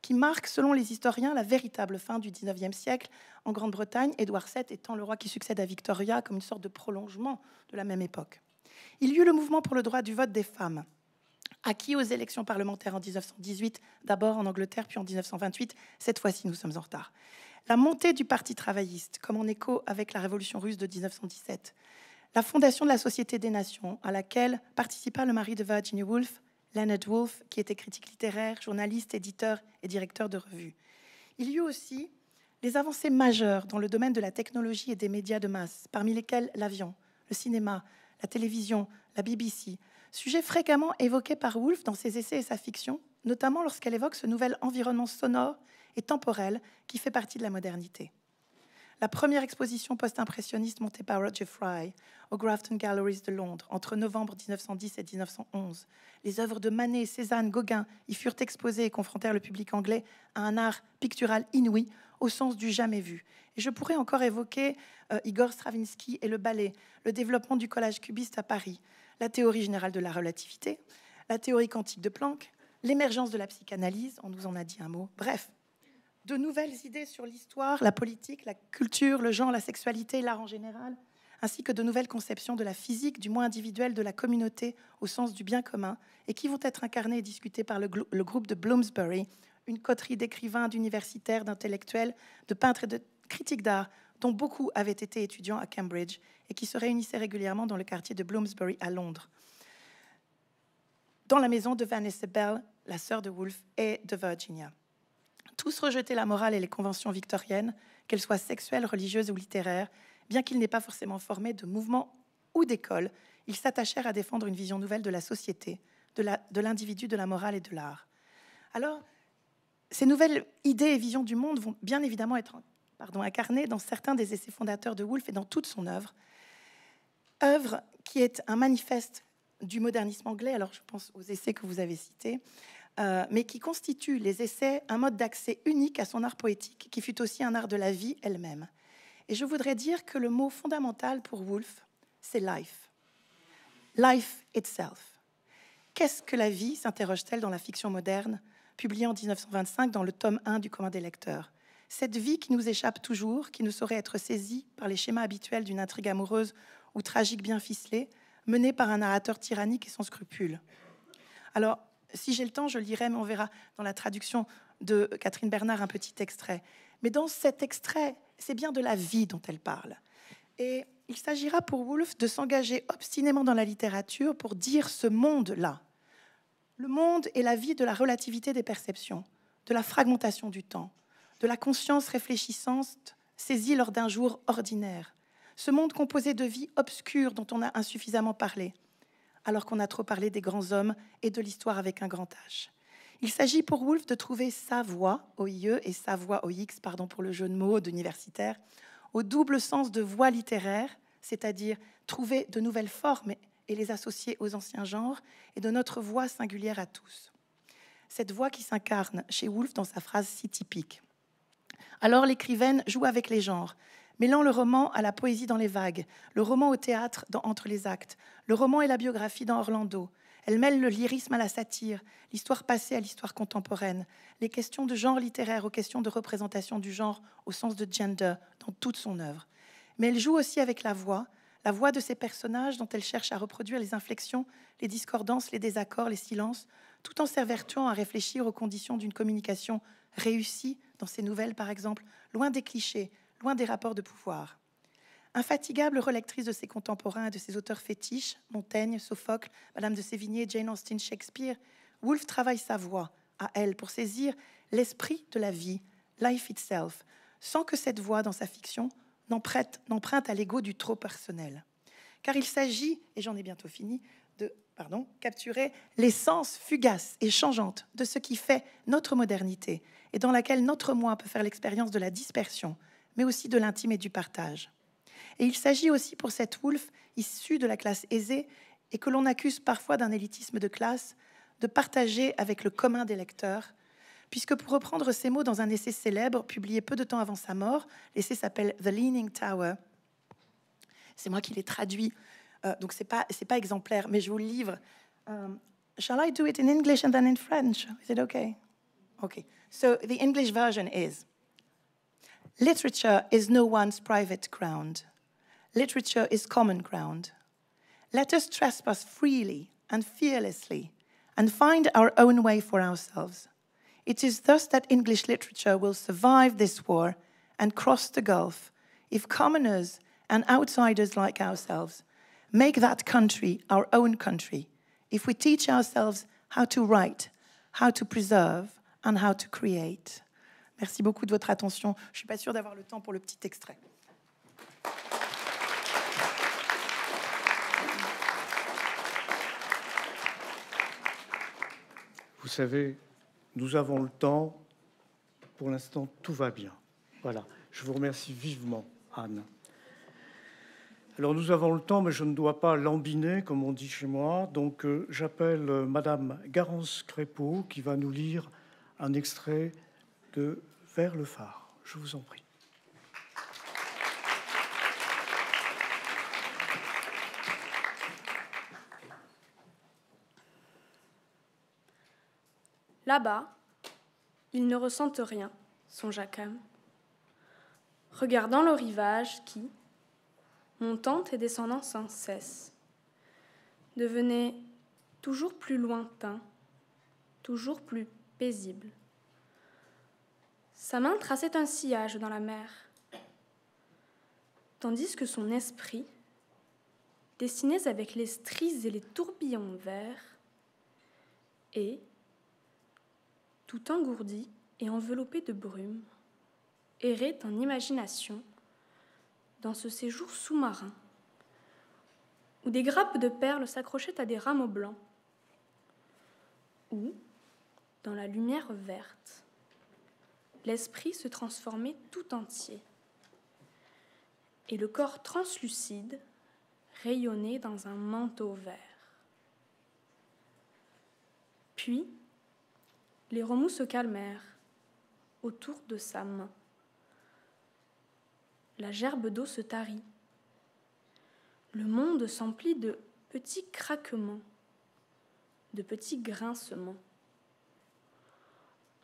qui marque, selon les historiens, la véritable fin du XIXe siècle en Grande-Bretagne, Édouard VII étant le roi qui succède à Victoria comme une sorte de prolongement de la même époque. Il y eut le mouvement pour le droit du vote des femmes, acquis aux élections parlementaires en 1918, d'abord en Angleterre, puis en 1928. Cette fois-ci, nous sommes en retard. La montée du Parti travailliste, comme en écho avec la révolution russe de 1917. La fondation de la Société des Nations, à laquelle participa le mari de Virginia Woolf, Leonard Woolf, qui était critique littéraire, journaliste, éditeur et directeur de revue. Il y eut aussi des avancées majeures dans le domaine de la technologie et des médias de masse, parmi lesquels l'avion, le cinéma, la télévision, la BBC, sujet fréquemment évoqué par Woolf dans ses essais et sa fiction, notamment lorsqu'elle évoque ce nouvel environnement sonore et temporel qui fait partie de la modernité. La première exposition post-impressionniste montée par Roger Fry au Grafton Galleries de Londres entre novembre 1910 et 1911. Les œuvres de Manet, Cézanne, Gauguin y furent exposées et confrontèrent le public anglais à un art pictural inouï au sens du jamais vu. Et je pourrais encore évoquer euh, Igor Stravinsky et le ballet, le développement du collage cubiste à Paris, la théorie générale de la relativité, la théorie quantique de Planck, l'émergence de la psychanalyse, on nous en a dit un mot. Bref, de nouvelles idées sur l'histoire, la politique, la culture, le genre, la sexualité, l'art en général, ainsi que de nouvelles conceptions de la physique, du moins individuel, de la communauté au sens du bien commun, et qui vont être incarnées et discutées par le, le groupe de Bloomsbury, une coterie d'écrivains, d'universitaires, d'intellectuels, de peintres et de critiques d'art, dont beaucoup avaient été étudiants à Cambridge, et qui se réunissaient régulièrement dans le quartier de Bloomsbury à Londres, dans la maison de Vanessa Bell, la sœur de Wolfe et de Virginia tous rejeter la morale et les conventions victoriennes, qu'elles soient sexuelles, religieuses ou littéraires, bien qu'ils n'aient pas forcément formé de mouvement ou d'école, ils s'attachèrent à défendre une vision nouvelle de la société, de l'individu, de, de la morale et de l'art. Alors, ces nouvelles idées et visions du monde vont bien évidemment être pardon, incarnées dans certains des essais fondateurs de Woolf et dans toute son œuvre. Œuvre qui est un manifeste du modernisme anglais, alors je pense aux essais que vous avez cités, euh, mais qui constitue les essais un mode d'accès unique à son art poétique, qui fut aussi un art de la vie elle-même. Et je voudrais dire que le mot fondamental pour Woolf, c'est life. Life itself. Qu'est-ce que la vie s'interroge-t-elle dans la fiction moderne, publiée en 1925 dans le tome 1 du commun des lecteurs Cette vie qui nous échappe toujours, qui ne saurait être saisie par les schémas habituels d'une intrigue amoureuse ou tragique bien ficelée, menée par un narrateur tyrannique et sans scrupules. Alors, si j'ai le temps, je lirai, mais on verra dans la traduction de Catherine Bernard un petit extrait. Mais dans cet extrait, c'est bien de la vie dont elle parle. Et il s'agira pour Woolf de s'engager obstinément dans la littérature pour dire ce monde-là. Le monde est la vie de la relativité des perceptions, de la fragmentation du temps, de la conscience réfléchissante saisie lors d'un jour ordinaire. Ce monde composé de vies obscures dont on a insuffisamment parlé, alors qu'on a trop parlé des grands hommes et de l'histoire avec un grand H. Il s'agit pour Woolf de trouver sa voix au IE et sa voix au X, pardon pour le jeu de mots d'universitaire, au double sens de voix littéraire, c'est-à-dire trouver de nouvelles formes et les associer aux anciens genres, et de notre voix singulière à tous. Cette voix qui s'incarne chez Woolf dans sa phrase si typique. Alors l'écrivaine joue avec les genres, mêlant le roman à la poésie dans les vagues, le roman au théâtre Entre les actes, le roman et la biographie dans Orlando. Elle mêle le lyrisme à la satire, l'histoire passée à l'histoire contemporaine, les questions de genre littéraire aux questions de représentation du genre au sens de gender dans toute son œuvre. Mais elle joue aussi avec la voix, la voix de ses personnages dont elle cherche à reproduire les inflexions, les discordances, les désaccords, les silences, tout en s'évertuant à réfléchir aux conditions d'une communication réussie dans ses nouvelles, par exemple, loin des clichés, loin des rapports de pouvoir. Infatigable relectrice de ses contemporains et de ses auteurs fétiches, Montaigne, Sophocle, Madame de Sévigné, Jane Austen, Shakespeare, Woolf travaille sa voix, à elle, pour saisir l'esprit de la vie, life itself, sans que cette voix, dans sa fiction, n'emprunte à l'ego du trop personnel. Car il s'agit, et j'en ai bientôt fini, de pardon, capturer l'essence fugace et changeante de ce qui fait notre modernité et dans laquelle notre moi peut faire l'expérience de la dispersion, mais aussi de l'intime et du partage. Et il s'agit aussi pour cette Woolf, issue de la classe aisée et que l'on accuse parfois d'un élitisme de classe, de partager avec le commun des lecteurs, puisque pour reprendre ces mots dans un essai célèbre publié peu de temps avant sa mort, l'essai s'appelle The Leaning Tower. C'est moi qui l'ai traduit, euh, donc c'est pas pas exemplaire, mais je vous le livre. Euh, shall I do it in English and then in French? Is it okay? Okay. So the English version is. Literature is no one's private ground. Literature is common ground. Let us trespass freely and fearlessly and find our own way for ourselves. It is thus that English literature will survive this war and cross the gulf if commoners and outsiders like ourselves make that country our own country, if we teach ourselves how to write, how to preserve, and how to create. Merci beaucoup de votre attention. Je ne suis pas sûre d'avoir le temps pour le petit extrait. Vous savez, nous avons le temps. Pour l'instant, tout va bien. Voilà. Je vous remercie vivement, Anne. Alors nous avons le temps, mais je ne dois pas lambiner, comme on dit chez moi. Donc euh, j'appelle euh, Madame Garance Crépeau, qui va nous lire un extrait vers le phare. Je vous en prie. Là-bas, ils ne ressentent rien, son Jacquem, regardant le rivage qui, montant et descendant sans cesse, devenait toujours plus lointain, toujours plus paisible. Sa main traçait un sillage dans la mer, tandis que son esprit dessinait avec les stries et les tourbillons verts, et, tout engourdi et enveloppé de brume, errait en imagination dans ce séjour sous-marin, où des grappes de perles s'accrochaient à des rameaux blancs, ou, dans la lumière verte, l'esprit se transformait tout entier. Et le corps translucide rayonnait dans un manteau vert. Puis, les remous se calmèrent autour de sa main. La gerbe d'eau se tarit. Le monde s'emplit de petits craquements, de petits grincements.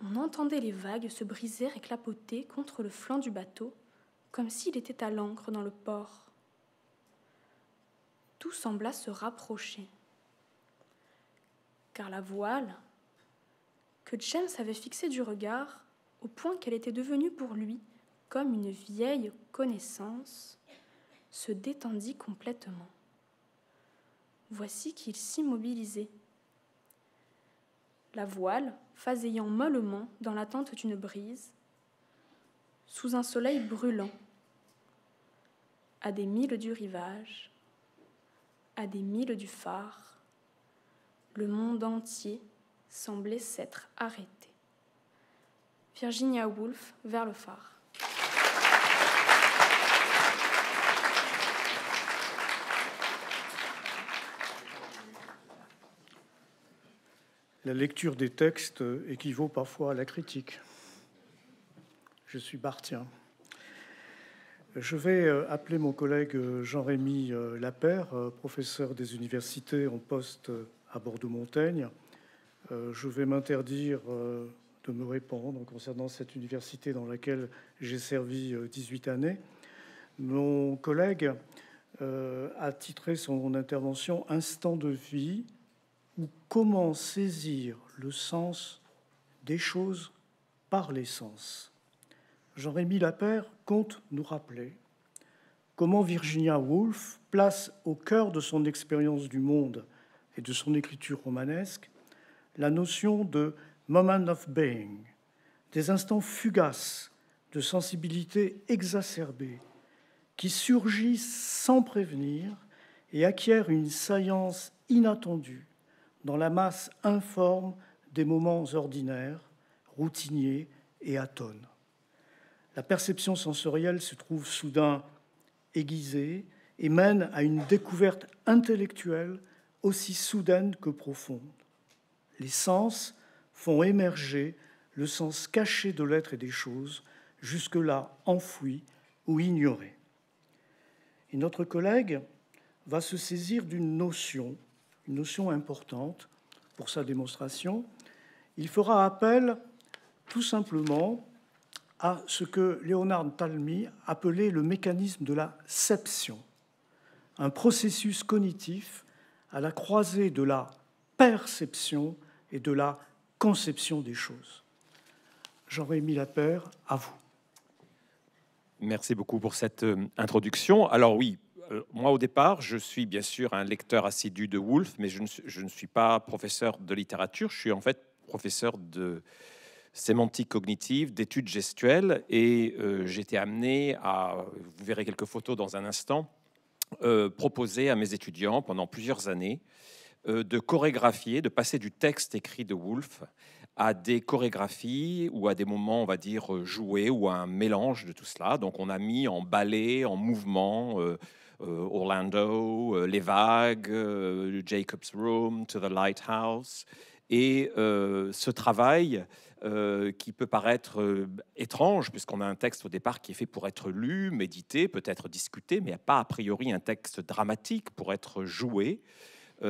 On entendait les vagues se briser et clapoter contre le flanc du bateau, comme s'il était à l'ancre dans le port. Tout sembla se rapprocher, car la voile, que James avait fixée du regard, au point qu'elle était devenue pour lui comme une vieille connaissance, se détendit complètement. Voici qu'il s'immobilisait. La voile, ayant mollement dans l'attente d'une brise, sous un soleil brûlant, à des milles du rivage, à des milles du phare, le monde entier semblait s'être arrêté. Virginia Woolf vers le phare. la lecture des textes équivaut parfois à la critique. Je suis Bartien. Je vais euh, appeler mon collègue euh, Jean-Rémy euh, Lapère, professeur des universités en poste à Bordeaux-Montaigne. Je vais m'interdire de me répondre concernant cette université dans laquelle j'ai servi 18 années. Mon collègue a titré son intervention Instant de vie, ou comment saisir le sens des choses par les sens. Jean-Rémy Lapère compte nous rappeler comment Virginia Woolf place au cœur de son expérience du monde et de son écriture romanesque la notion de moment of being, des instants fugaces de sensibilité exacerbée qui surgissent sans prévenir et acquièrent une saillance inattendue dans la masse informe des moments ordinaires, routiniers et atones. La perception sensorielle se trouve soudain aiguisée et mène à une découverte intellectuelle aussi soudaine que profonde. Les sens font émerger le sens caché de l'être et des choses, jusque-là enfoui ou ignoré. Et notre collègue va se saisir d'une notion notion importante pour sa démonstration. Il fera appel tout simplement à ce que Léonard Talmy appelait le mécanisme de la sception un processus cognitif à la croisée de la perception et de la conception des choses. jean mis la à vous. Merci beaucoup pour cette euh, introduction. Alors oui, euh, moi, au départ, je suis bien sûr un lecteur assidu de Woolf, mais je ne, suis pas professeur de littérature. Je suis en fait professeur de sémantique cognitive, d'études gestuelles, et j'ai euh, j'étais amené à, vous verrez quelques photos dans un instant, euh, proposer à mes étudiants pendant plusieurs années de chorégraphier, de passer du texte écrit de Woolf à des chorégraphies ou à des moments, on va dire, joués ou à un mélange de tout cela. Donc on a mis en ballet, en mouvement euh, Orlando, euh, Les Vagues, euh, Jacob's Room, To the Lighthouse. Et ce travail qui peut paraître étrange, puisqu'on a un texte au départ qui est fait pour être lu, médité, peut-être discuté, mais pas a priori un texte dramatique pour être joué.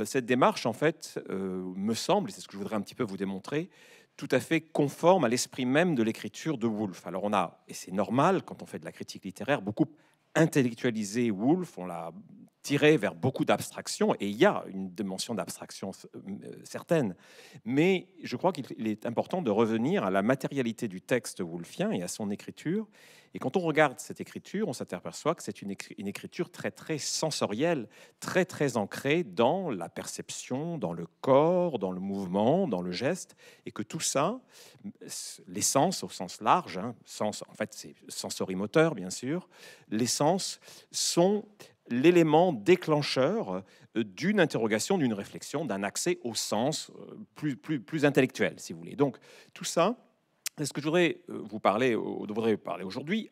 cette démarche, en fait, me semble, et c'est ce que je voudrais un petit peu vous démontrer, tout à fait conforme à l'esprit même de l'écriture de Woolf. Alors on a, et c'est normal quand on fait de la critique littéraire, beaucoup intellectualisé Woolf, on l'a tiré vers beaucoup d'abstractions, et il y a une dimension d'abstraction euh, certaine. Mais je crois qu'il est important de revenir à la matérialité du texte wolfien et à son écriture. Et quand on regarde cette écriture, on s'aperçoit que c'est une, écriture très très sensorielle, très très ancrée dans la perception, dans le corps, dans le mouvement, dans le geste, et que tout ça, l'essence au sens large, hein, sens, en fait c'est sensorimoteur bien sûr, l'essence sont l'élément déclencheur euh, d'une interrogation, d'une réflexion, d'un accès au sens euh, plus, plus, intellectuel, si vous voulez. Donc tout ça, c'est ce que je voudrais euh, vous parler, parler aujourd'hui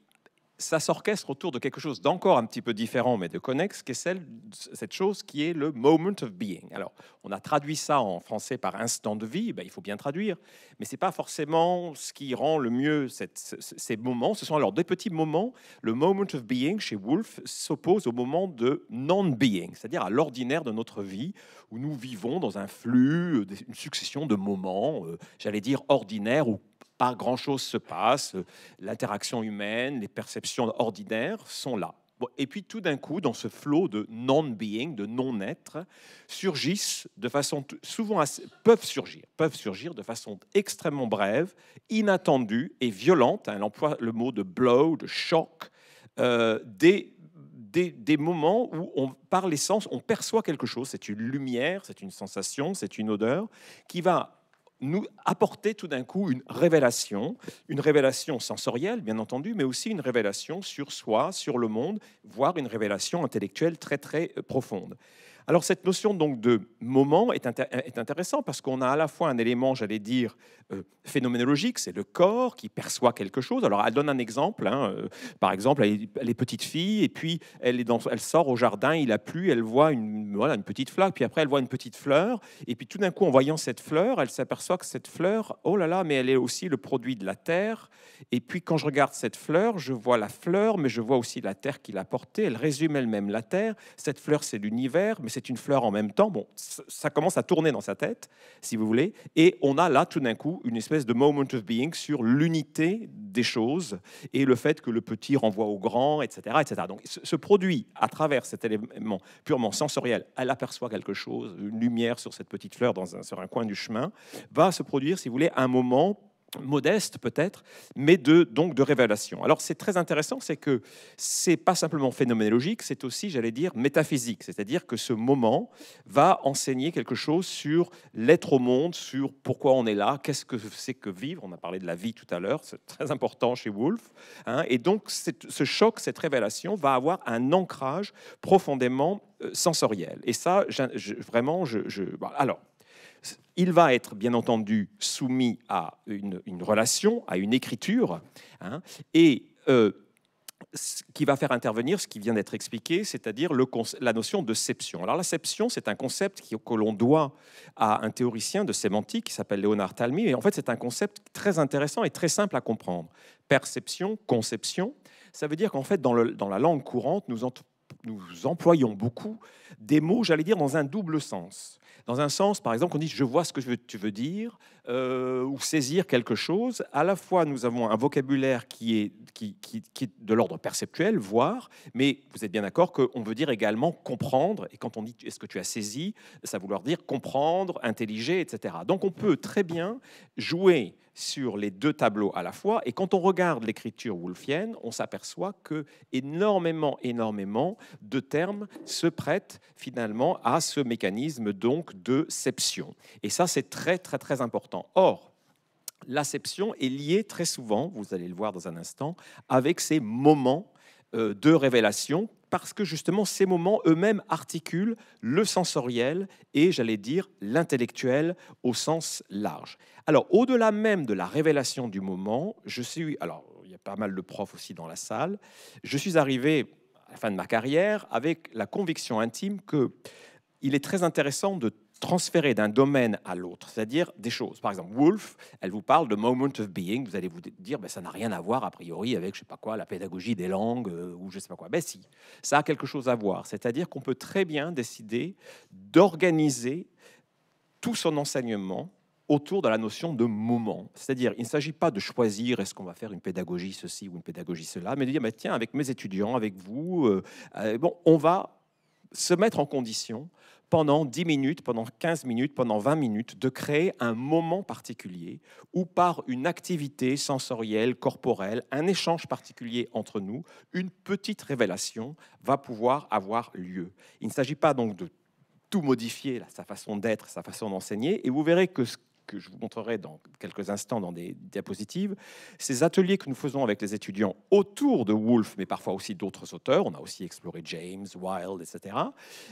ça s'orchestre autour de quelque chose d'encore un petit peu différent, mais de connexe, qui est celle, cette chose qui est le moment of being. Alors, on a traduit ça en français par instant de vie, ben, il faut bien traduire, mais ce n'est pas forcément ce qui rend le mieux ces moments. Ce sont alors des petits moments. Le moment of being, chez Wolf, s'oppose au moment de non-being, c'est-à-dire à, l'ordinaire de notre vie, où nous vivons dans un flux, euh, une succession de moments, euh, j'allais dire ordinaires ou pas grand-chose se passe, l'interaction humaine, les perceptions ordinaires sont là. Et puis tout d'un coup, dans ce flot de non-being, de non-être, surgissent de façon souvent peuvent surgir, peuvent surgir de façon extrêmement brève, inattendue et violente. Elle emploie le mot de blow, de choc, euh, des, des, moments où on, par les on perçoit quelque chose. C'est une lumière, c'est une sensation, c'est une odeur qui va nous apporter tout d'un coup une révélation, une révélation sensorielle, bien entendu, mais aussi une révélation sur soi, sur le monde, voire une révélation intellectuelle très très euh, profonde. Alors cette notion donc de moment est, intéressante parce qu'on a à la fois un élément, j'allais dire, euh, phénoménologique, c'est le corps qui perçoit quelque chose. Alors elle donne un exemple, hein, euh, par exemple, elle, petites est, petite fille et puis elle, est dans, elle sort au jardin, il a plu, elle voit une, voilà, une petite fleur, puis après elle voit une petite fleur, et puis tout d'un coup en voyant cette fleur, elle s'aperçoit que cette fleur, oh là là, mais elle est aussi le produit de la terre. Et puis quand je regarde cette fleur, je vois la fleur, mais je vois aussi la terre qui l'a portée. Elle résume elle-même la terre. Cette fleur, c'est l'univers, mais c'est une fleur en même temps. Bon, ça commence à tourner dans sa tête, si vous voulez, et on a là tout d'un coup une espèce de moment of being sur l'unité des choses et le fait que le petit renvoie au grand, etc., etc. Donc, ce produit à travers cet élément purement sensoriel, elle aperçoit quelque chose, une lumière sur cette petite fleur dans un, sur un coin du chemin, va se produire, si vous voulez, un moment modeste peut-être, mais de, donc de révélation. Alors c'est très intéressant, c'est que c'est pas simplement phénoménologique, c'est aussi, j'allais dire, métaphysique, c'est-à-dire que ce moment va enseigner quelque chose sur l'être au monde, sur pourquoi on est là, qu'est-ce que c'est que vivre. On a parlé de la vie tout à l'heure, c'est très important chez Woolf. Hein. et donc ce choc, cette révélation va avoir un ancrage profondément euh, sensoriel. Et ça, vraiment, je, bah, alors il va être bien entendu soumis à une, relation, à une écriture, hein, et euh, ce qui va faire intervenir ce qui vient d'être expliqué, c'est-à-dire la notion de sception. Alors la sception, c'est un concept que l'on doit à un théoricien de sémantique qui s'appelle Léonard Talmy, et en fait c'est un concept très intéressant et très simple à comprendre. Perception, conception, ça veut dire qu'en fait dans, la langue courante, nous, entendons nous employons beaucoup des mots, j'allais dire, dans un double sens. Dans un sens, par exemple, on dit je vois ce que tu veux dire euh, ou saisir quelque chose. À la fois, nous avons un vocabulaire qui est, qui, de l'ordre perceptuel, voir, mais vous êtes bien d'accord qu'on veut dire également comprendre. Et quand on dit est-ce que tu as saisi, ça veut vouloir dire comprendre, intelliger, etc. Donc on peut très bien jouer sur les deux tableaux à la fois. Et quand on regarde l'écriture wolfienne, on s'aperçoit que énormément, énormément de termes se prêtent finalement à ce mécanisme donc de seption. Et ça, c'est très, très, très important. Or, l'acception est liée très souvent, vous allez le voir dans un instant, avec ces moments euh, de révélation parce que justement ces moments eux-mêmes articulent le sensoriel et j'allais dire l'intellectuel au sens large. Alors au-delà même de la révélation du moment, je suis alors il y a pas mal de profs aussi dans la salle, je suis arrivé à la fin de ma carrière avec la conviction intime que il est très intéressant de transférer d'un domaine à l'autre, c'est-à-dire des choses. Par exemple, Wolf, elle vous parle de moment of being. Vous allez vous dire, ben, ça n'a rien à voir a priori avec, je sais pas quoi, la pédagogie des langues euh, ou je sais pas quoi. Ben si, ça a quelque chose à voir. C'est-à-dire qu'on peut très bien décider d'organiser tout son enseignement autour de la notion de moment. C'est-à-dire, il ne s'agit pas de choisir est-ce qu'on va faire une pédagogie ceci ou une pédagogie cela, mais de dire, ben, tiens, avec mes étudiants, avec vous, euh, euh, bon, on va se mettre en condition pendant 10 minutes, pendant 15 minutes, pendant 20 minutes, de créer un moment particulier où par une activité sensorielle, corporelle, un échange particulier entre nous, une petite révélation va pouvoir avoir lieu. Il ne s'agit pas donc de tout modifier, sa façon d'être, sa façon d'enseigner, et vous verrez que ce que je vous montrerai dans quelques instants dans des diapositives, ces ateliers que nous faisons avec les étudiants autour de Woolf, mais parfois aussi d'autres auteurs, on a aussi exploré James, Wilde, etc.,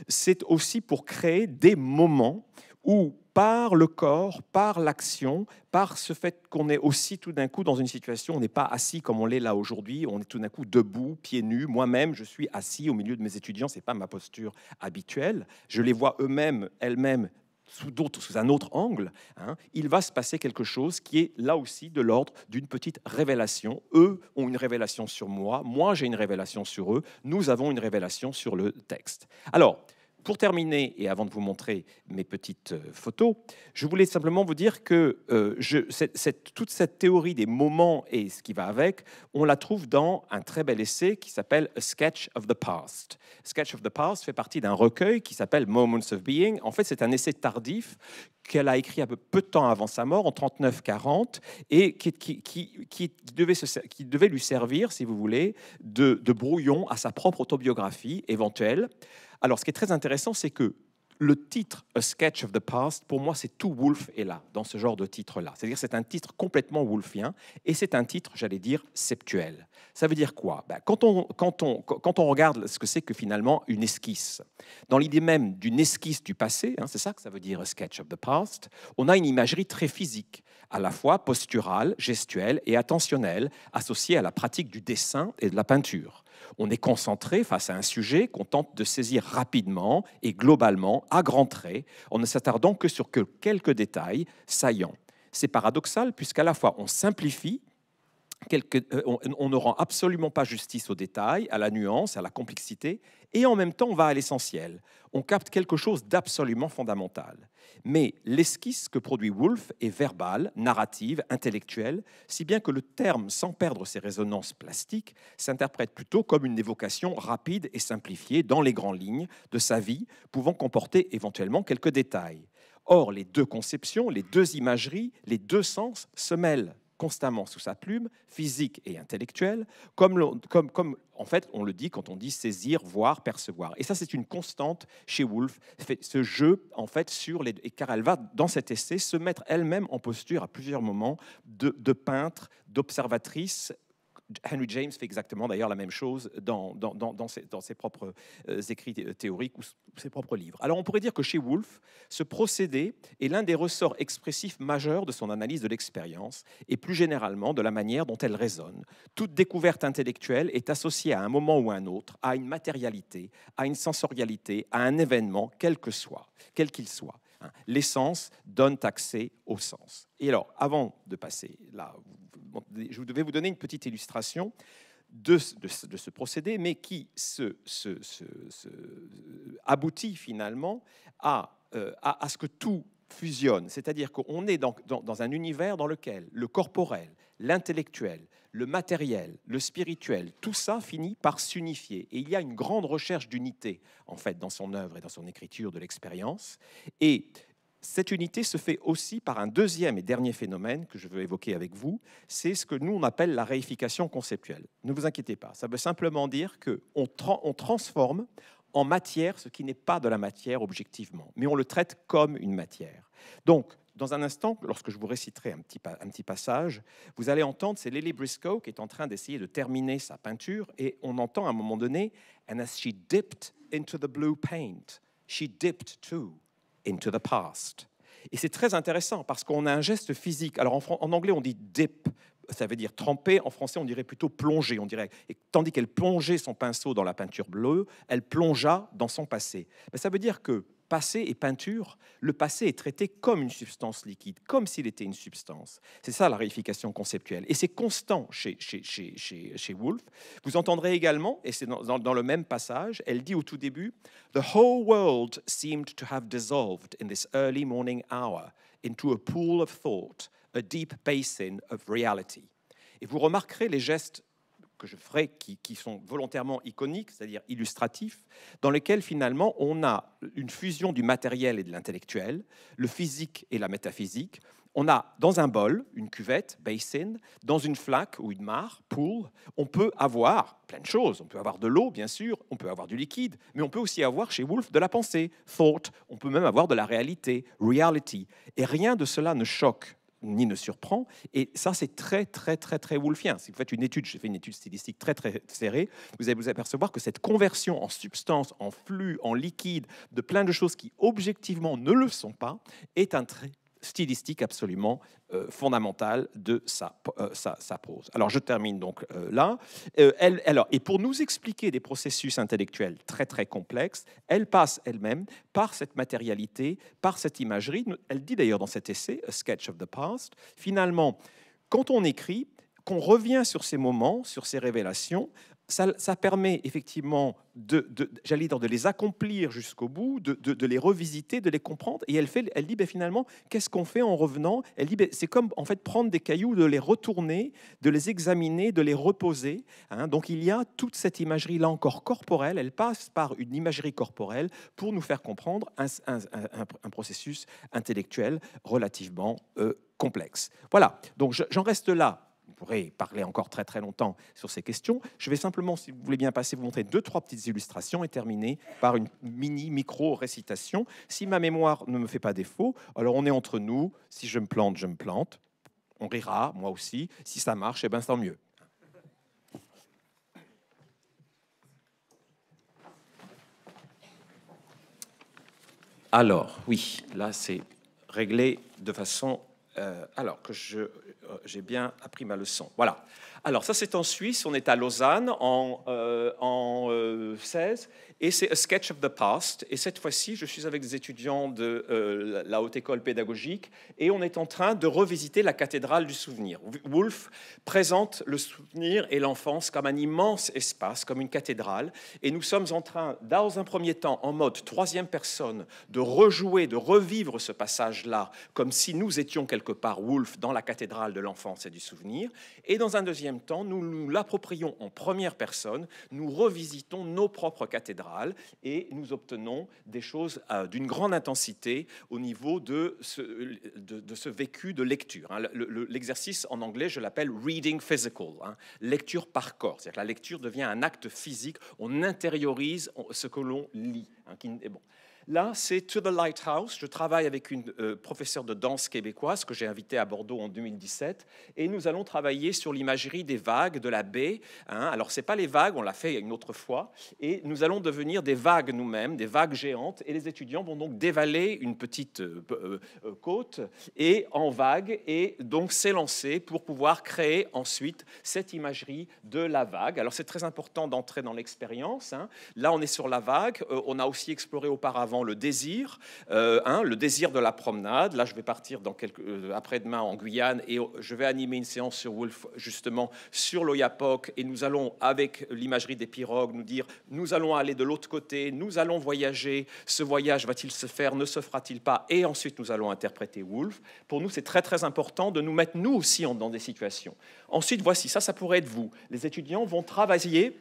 c'est aussi pour créer des moments où par le corps, par l'action, par ce fait qu'on est aussi tout d'un coup dans une situation, on n'est pas assis comme on l'est là aujourd'hui, on est tout d'un coup debout, pieds nus. Moi-même, je suis assis au milieu de mes étudiants, ce n'est pas ma posture habituelle. Je les vois eux-mêmes, elles-mêmes sous, un autre angle, hein, il va se passer quelque chose qui est là aussi de l'ordre d'une petite révélation. Eux ont une révélation sur moi, moi j'ai une révélation sur eux, nous avons une révélation sur le texte. Alors, pour terminer, et avant de vous montrer mes petites euh, photos, je voulais simplement vous dire que euh, je, toute cette théorie des moments et ce qui va avec, on la trouve dans un très bel essai qui s'appelle A Sketch of the Past. Sketch of the Past fait partie d'un recueil qui s'appelle Moments of Being. En fait, c'est un essai tardif qu'elle a écrit un peu, peu de temps avant sa mort, en 39-40, et qui, devait lui servir, si vous voulez, de brouillon à sa propre autobiographie éventuelle. Alors, ce qui est très intéressant, c'est que le titre A Sketch of the Past, pour moi, c'est tout Wolf est là, dans ce genre de titre-là. C'est-à-dire c'est un titre complètement wolfien et c'est un titre, j'allais dire, septuel. Ça veut dire quoi ben, quand, on, quand, regarde ce que c'est que finalement une esquisse, dans l'idée même d'une esquisse du passé, hein, c'est ça que ça veut dire A Sketch of the Past, on a une imagerie très physique, à la fois posturale, gestuelle et attentionnelle, associée à la pratique du dessin et de la peinture. On est concentré face à un sujet qu'on tente de saisir rapidement et globalement, à grands traits, en ne s'attardant que sur quelques détails saillants. C'est paradoxal puisqu'à la fois on simplifie euh, on, ne rend absolument pas justice aux détails à la nuance, à la complexité, et en même temps on va à l'essentiel. On capte quelque chose d'absolument fondamental. Mais l'esquisse que produit Woolf est verbale, narrative, intellectuelle, si bien que le terme, sans perdre ses résonances plastiques, s'interprète plutôt comme une évocation rapide et simplifiée dans les grandes lignes de sa vie, pouvant comporter éventuellement quelques détails. Or, les deux conceptions, les deux imageries, les deux sens se mêlent constamment sous sa plume, physique et intellectuelle, comme, en fait on le dit quand on dit saisir, voir, percevoir. Et ça c'est une constante chez Woolf, ce jeu en fait sur les... car elle va dans cet essai se mettre elle-même en posture à plusieurs moments de peintre, d'observatrice Henry James fait exactement d'ailleurs la même chose dans, ses, propres euh, écrits euh, théoriques ou ses propres livres. Alors on pourrait dire que chez Woolf, ce procédé est l'un des ressorts expressifs majeurs de son analyse de l'expérience et plus généralement de la manière dont elle résonne. Toute découverte intellectuelle est associée à un moment ou un autre, à une matérialité, à une sensorialité, à un événement, quel que soit, quel qu'il soit. Hein. L'essence donne accès au sens. Et alors, avant de passer là, je vais vous donner une petite illustration de, ce procédé, mais qui se, euh, aboutit finalement euh, à, à, ce que tout fusionne. C'est-à-dire qu'on est dans, un univers dans lequel le corporel, l'intellectuel, le matériel, le spirituel, tout ça finit par s'unifier. Et il y a une grande recherche d'unité, en fait, dans son œuvre et dans son écriture de l'expérience. Et cette unité se fait aussi par un deuxième et dernier phénomène que je veux évoquer avec vous, c'est ce que nous on appelle la réification conceptuelle. Ne vous inquiétez pas, ça veut simplement dire qu'on transforme en matière ce qui n'est pas de la matière objectivement, mais on le traite comme une matière. Donc dans un instant, lorsque je vous réciterai un petit, passage, vous allez entendre, c'est Lily Briscoe qui est en train d'essayer de terminer sa peinture, et on entend à un moment donné, And as she dipped into the blue paint, she dipped too into the past. Et c'est très intéressant parce qu'on a un geste physique. Alors en, anglais, on dit dip, ça veut dire tremper. En français, on dirait plutôt plonger. On dirait, et tandis qu'elle plongeait son pinceau dans la peinture bleue, elle plongea dans son passé. Mais ça veut dire que passé et peinture, le passé est traité comme une substance liquide, comme s'il était une substance. C'est ça la réification conceptuelle. Et c'est constant chez, chez, chez, chez, Woolf. Vous entendrez également, et c'est dans, dans, le même passage, elle dit au tout début, The whole world seemed to have dissolved in this early morning hour into a pool of thought, a deep basin of reality. Et vous remarquerez les gestes que je ferai, qui, sont volontairement iconiques, c'est-à-dire illustratifs, dans lesquels finalement on a une fusion du matériel et de l'intellectuel, le physique et la métaphysique. On a dans un bol, une cuvette, basin, dans une flaque ou une mare, pool, on peut avoir plein de choses. On peut avoir de l'eau, bien sûr, on peut avoir du liquide, mais on peut aussi avoir chez Wolff, de la pensée, thought, on peut même avoir de la réalité, reality. Et rien de cela ne choque ni ne surprend. Et ça, c'est très, très, très, très wolfien. Si vous faites une étude, j'ai fait une étude stylistique très, très serrée, vous allez vous apercevoir que cette conversion en substance, en flux, en liquide, de plein de choses qui objectivement ne le sont pas, est un trait stylistique absolument euh, fondamentale de euh, sa, sa, prose. Alors je termine donc euh, là. alors, et pour nous expliquer des processus intellectuels très très complexes, elle passe elle-même par cette matérialité, par cette imagerie. Elle dit d'ailleurs dans cet essai, A Sketch of the Past, finalement, quand on écrit, qu'on revient sur ces moments, sur ces révélations, ça, permet effectivement de, de les accomplir jusqu'au bout, de, les revisiter, de les comprendre. Et elle, fait, elle dit, ben finalement, qu'est-ce qu'on fait en revenant Elle dit, ben, c'est comme en fait prendre des cailloux, de les retourner, de les examiner, de les reposer. Hein. Donc il y a toute cette imagerie là encore corporelle. Elle passe par une imagerie corporelle pour nous faire comprendre un, processus intellectuel relativement euh, complexe. Voilà. Donc j'en reste là pourrait parler encore très très longtemps sur ces questions. Je vais simplement, si vous voulez bien passer, vous montrer deux, trois petites illustrations et terminer par une mini micro-récitation. Si ma mémoire ne me fait pas défaut, alors on est entre nous, si je me plante, je me plante, on rira, moi aussi, si ça marche, eh bien tant mieux. Alors, oui, là c'est réglé de façon euh, alors que euh, j'ai bien appris ma leçon. Voilà. Alors ça, c'est en Suisse, on est à Lausanne en, euh, en 16, euh, et c'est A Sketch of the Past. Et cette fois-ci, je suis avec des étudiants de euh, la Haute École Pédagogique, et on est en train de revisiter la cathédrale du souvenir. Wolfe présente le souvenir et l'enfance comme un immense espace, comme une cathédrale, et nous sommes en train, dans un premier temps, en mode troisième personne, de rejouer, de revivre ce passage-là, comme si nous étions quelque part Wolfe dans la cathédrale de l'enfance et du souvenir, et dans un deuxième temps, nous nous l'approprions en première personne, nous revisitons nos propres cathédrales et nous obtenons des choses euh, d'une grande intensité au niveau de ce, vécu de lecture. Hein. L'exercice en anglais, je l'appelle reading physical, hein, lecture par corps. C'est-à-dire que la lecture devient un acte physique, on intériorise ce que l'on lit. Hein, Là, c'est To the Lighthouse. Je travaille avec une euh, professeure de danse québécoise que j'ai invitée à Bordeaux en 2017. Et nous allons travailler sur l'imagerie des vagues de la baie. Hein. Alors, ce n'est pas les vagues, on l'a fait une autre fois. Et nous allons devenir des vagues nous-mêmes, des vagues géantes. Et les étudiants vont donc dévaler une petite euh, euh, côte et en vague et donc s'élancer pour pouvoir créer ensuite cette imagerie de la vague. Alors, c'est très important d'entrer dans l'expérience. Hein. Là, on est sur la vague. on a aussi exploré auparavant le désir, euh, hein, le désir de la promenade. Là, je vais partir euh, après-demain en Guyane et oh, je vais animer une séance sur Wolf, justement, sur l'Oyapok. Et nous allons, avec l'imagerie des pirogues, nous dire nous allons aller de l'autre côté, nous allons voyager. Ce voyage va-t-il se faire, ne se fera-t-il pas Et ensuite, nous allons interpréter Wolf. Pour nous, c'est très, très important de nous mettre, nous aussi, dans des situations. Ensuite, voici, ça, ça pourrait être vous. Les étudiants vont travailler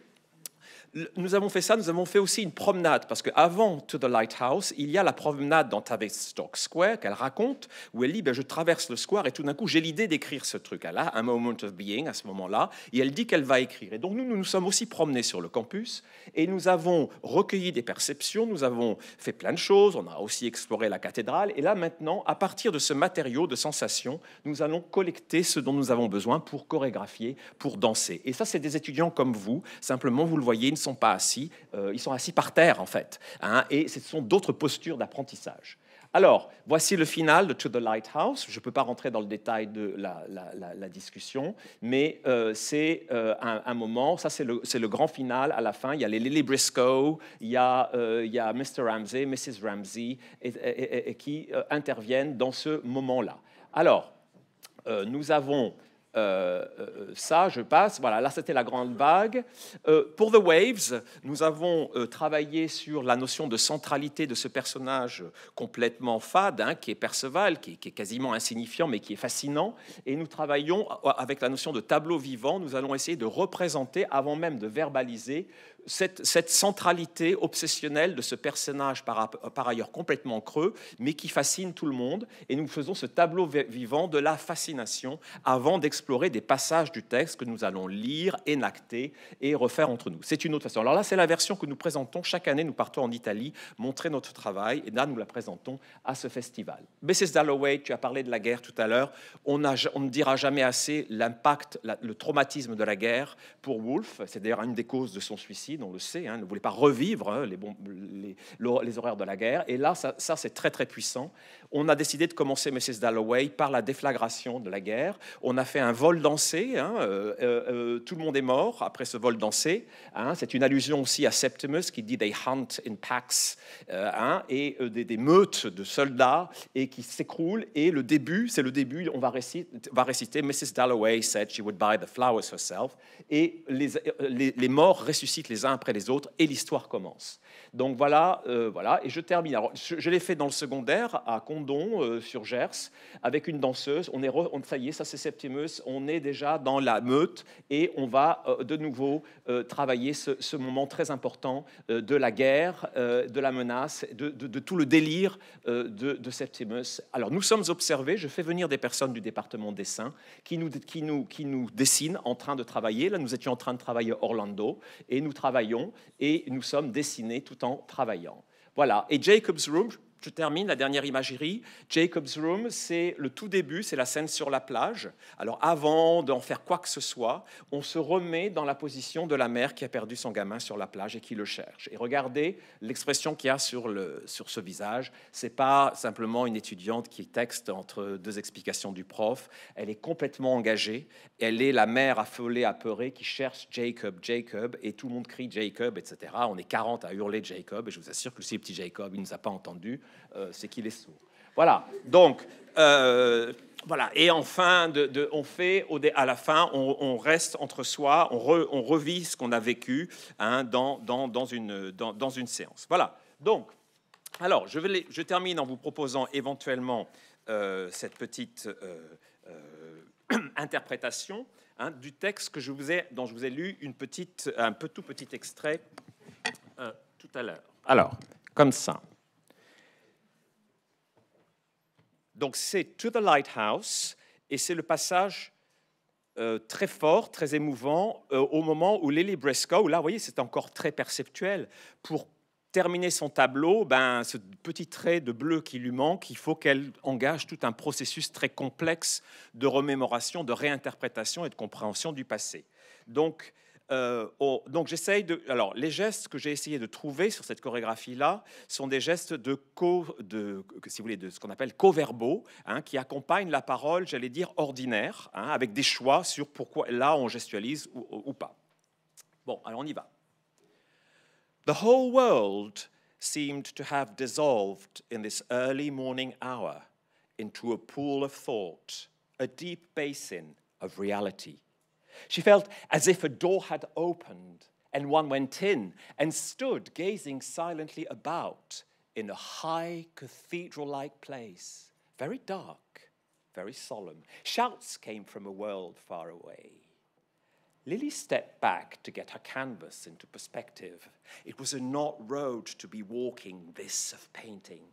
nous avons fait ça, nous avons fait aussi une promenade, parce qu'avant To the Lighthouse, il y a la promenade dans Tavistock Square qu'elle raconte, où elle dit ben, Je traverse le square et tout d'un coup j'ai l'idée d'écrire ce truc-là, un moment of being à ce moment-là, et elle dit qu'elle va écrire. Et donc nous, nous nous sommes aussi promenés sur le campus et nous avons recueilli des perceptions, nous avons fait plein de choses, on a aussi exploré la cathédrale, et là maintenant, à partir de ce matériau de sensations, nous allons collecter ce dont nous avons besoin pour chorégraphier, pour danser. Et ça, c'est des étudiants comme vous, simplement vous le voyez, sont pas assis, euh, ils sont assis par terre en fait. Hein, et ce sont d'autres postures d'apprentissage. Alors, voici le final de To the Lighthouse. Je ne peux pas rentrer dans le détail de la, discussion, mais euh, c'est euh, un, moment, ça c'est le, grand final à la fin. Il y a les Lily Briscoe, il y a, euh, il Mr. Ramsey, Mrs. Ramsey, et, qui interviennent dans ce moment-là. Alors, nous avons euh, euh, ça, je passe. Voilà, là, c'était la grande vague. Euh, pour The Waves, nous avons travaillé sur la notion de centralité de ce personnage complètement fade, hein, qui est Perceval, qui, qui, est quasiment insignifiant, mais qui est fascinant. Et nous travaillons avec la notion de tableau vivant. Nous allons essayer de représenter, avant même de verbaliser, cette, centralité obsessionnelle de ce personnage par, ailleurs complètement creux, mais qui fascine tout le monde. Et nous faisons ce tableau vivant de la fascination avant d'explorer des passages du texte que nous allons lire, énacter et refaire entre nous. C'est une autre façon. Alors là, c'est la version que nous présentons. Chaque année, nous partons en Italie montrer notre travail. Et là, nous la présentons à ce festival. Mrs. Dalloway, tu as parlé de la guerre tout à l'heure. On, on ne dira jamais assez l'impact, le traumatisme de la guerre pour Woolf. C'est d'ailleurs une des causes de son suicide on le sait, hein, ne voulait pas revivre hein, les, bombes, les, les, horreurs de la guerre. Et là, ça, c'est très très puissant. On a décidé de commencer Mrs. Dalloway par la déflagration de la guerre. On a fait un vol dansé. Hein, euh, euh, euh, tout le monde est mort après ce vol dansé. c'est une allusion aussi à Septimus qui dit They hunt in packs et des, meutes de soldats et qui s'écroulent. Et le début, c'est le début. On va réciter, va réciter Mrs. Dalloway said she would buy the flowers herself. Et les, les morts ressuscitent les après les autres, et l'histoire commence. Donc voilà, euh, voilà, et je termine. Alors, je, l'ai fait dans le secondaire, à Condon, euh, sur Gers, avec une danseuse. On est, on, ça y est, ça c'est Septimus, on est déjà dans la meute, et on va euh, de nouveau travailler ce, moment très important de la guerre, de la menace, de, tout le délire de, Septimus. Alors nous sommes observés, je fais venir des personnes du département dessin qui nous, qui nous, qui nous dessinent en train de travailler. Là, nous étions en train de travailler Orlando, et nous travaillons et nous sommes dessinés tout en travaillant. Voilà. Et Jacob's Room, je termine la dernière imagerie. Jacob's Room, c'est le tout début, c'est la scène sur la plage. Alors avant d'en faire quoi que ce soit, on se remet dans la position de la mère qui a perdu son gamin sur la plage et qui le cherche. Et regardez l'expression qu'il y a sur, le, sur ce visage. C'est pas simplement une étudiante qui texte entre deux explications du prof. Elle est complètement engagée. Elle est la mère affolée, apeurée qui cherche Jacob, Jacob, et tout le monde crie Jacob, etc. On est 40 à hurler Jacob, et je vous assure que si le petit Jacob, il ne nous a pas entendus. Euh, c'est qu'il est sourd. Voilà. Donc, euh, voilà. Et enfin, on fait à la fin, on, reste entre soi, on, revit ce qu'on a vécu hein, dans, une, séance. Voilà. Donc, alors, je, termine en vous proposant éventuellement euh, cette petite interprétation hein, du texte que je vous ai, dont je vous ai lu un peu, tout petit extrait tout à l'heure. Alors, comme ça. Donc c'est To the Lighthouse et c'est le passage euh, très fort, très émouvant euh, au moment où Lily Bresco là vous voyez c'est encore très perceptuel, pour terminer son tableau, ben, ce petit trait de bleu qui lui manque, il faut qu'elle engage tout un processus très complexe de remémoration, de réinterprétation et de compréhension du passé. Donc oh, donc j'essaye de. Alors les gestes que j'ai essayé de trouver sur cette chorégraphie là sont des gestes de co, de, si vous voulez, de ce qu'on appelle co-verbaux, hein, qui accompagnent la parole, j'allais dire ordinaire, hein, avec des choix sur pourquoi là on gestualise ou, ou, ou pas. Bon, alors on y va. The whole world seemed to have dissolved in this early morning hour into a pool of thought, a deep basin of reality. She felt as if a door had opened and one went in and stood gazing silently about in a high cathedral like place, very dark, very solemn. Shouts came from a world far away. Lily stepped back to get her canvas into perspective. It was a not road to be walking, this of painting.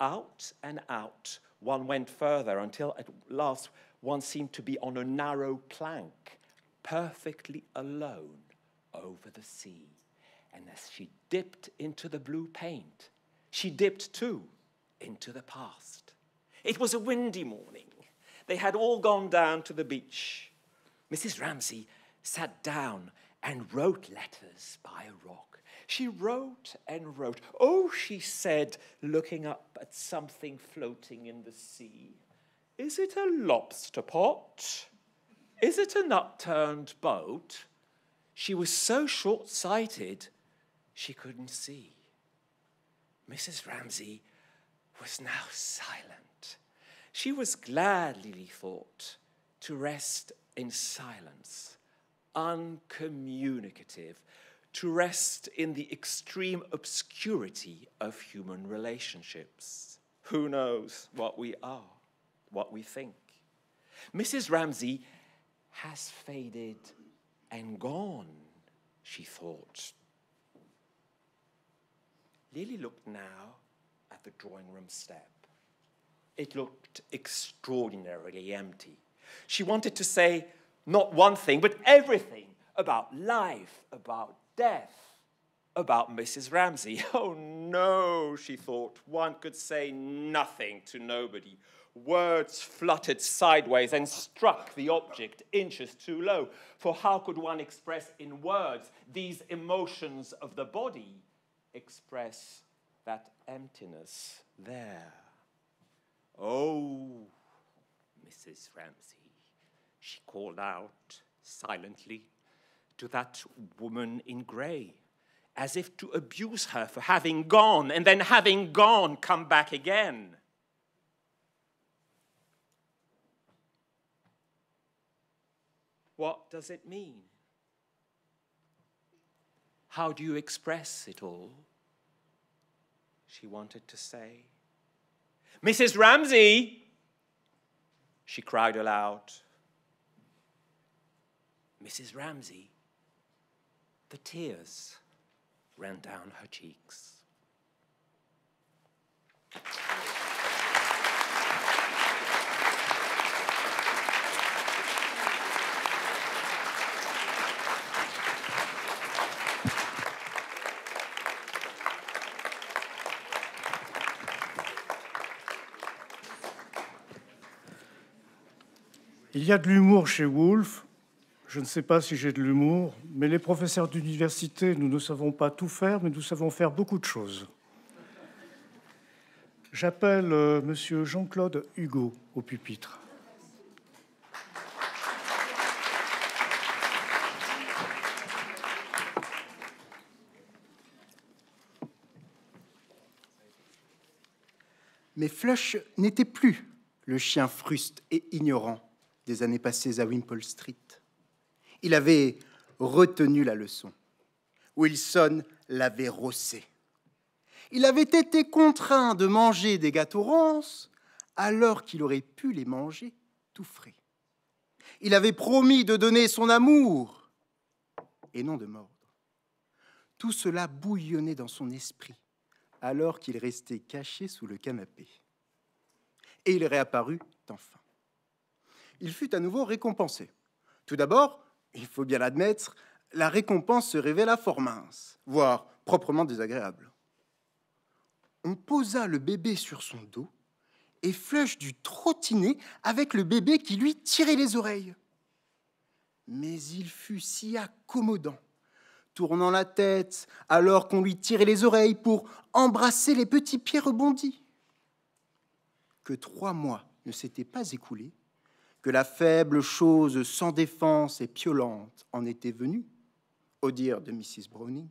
Out and out, one went further until at last one seemed to be on a narrow plank perfectly alone over the sea. And as she dipped into the blue paint, she dipped too into the past. It was a windy morning. They had all gone down to the beach. Mrs. Ramsay sat down and wrote letters by a rock. She wrote and wrote. Oh, she said, looking up at something floating in the sea. Is it a lobster pot? Is it an upturned boat? She was so short sighted she couldn't see. Mrs. Ramsay was now silent. She was glad, Lily thought, to rest in silence, uncommunicative, to rest in the extreme obscurity of human relationships. Who knows what we are, what we think? Mrs. Ramsay has faded and gone, she thought. Lily looked now at the drawing room step. It looked extraordinarily empty. She wanted to say not one thing, but everything about life, about death, about Mrs. Ramsey. Oh no, she thought, one could say nothing to nobody. Words fluttered sideways and struck the object inches too low. For how could one express in words these emotions of the body? Express that emptiness there. Oh, Mrs. Ramsey, she called out silently to that woman in grey, as if to abuse her for having gone and then having gone, come back again. What does it mean? How do you express it all? She wanted to say. Mrs. Ramsey, she cried aloud. Mrs. Ramsey, the tears ran down her cheeks. Il y a de l'humour chez Woolf. Je ne sais pas si j'ai de l'humour, mais les professeurs d'université, nous ne savons pas tout faire, mais nous savons faire beaucoup de choses. J'appelle M. Euh, Monsieur Jean-Claude Hugo au pupitre. Mais Flush n'était plus le chien fruste et ignorant des années passées à Wimpole Street. Il avait retenu la leçon. Wilson l'avait rossé. Il avait été contraint de manger des gâteaux ronces alors qu'il aurait pu les manger tout frais. Il avait promis de donner son amour et non de mordre. Tout cela bouillonnait dans son esprit alors qu'il restait caché sous le canapé. Et il réapparut enfin il fut à nouveau récompensé. Tout d'abord, il faut bien l'admettre, la récompense se révéla fort mince, voire proprement désagréable. On posa le bébé sur son dos et Flush dut trottiner avec le bébé qui lui tirait les oreilles. Mais il fut si accommodant, tournant la tête alors qu'on lui tirait les oreilles pour embrasser les petits pieds rebondis, que trois mois ne s'étaient pas écoulés que la faible chose sans défense et violente en était venue, au dire de Mrs. Browning,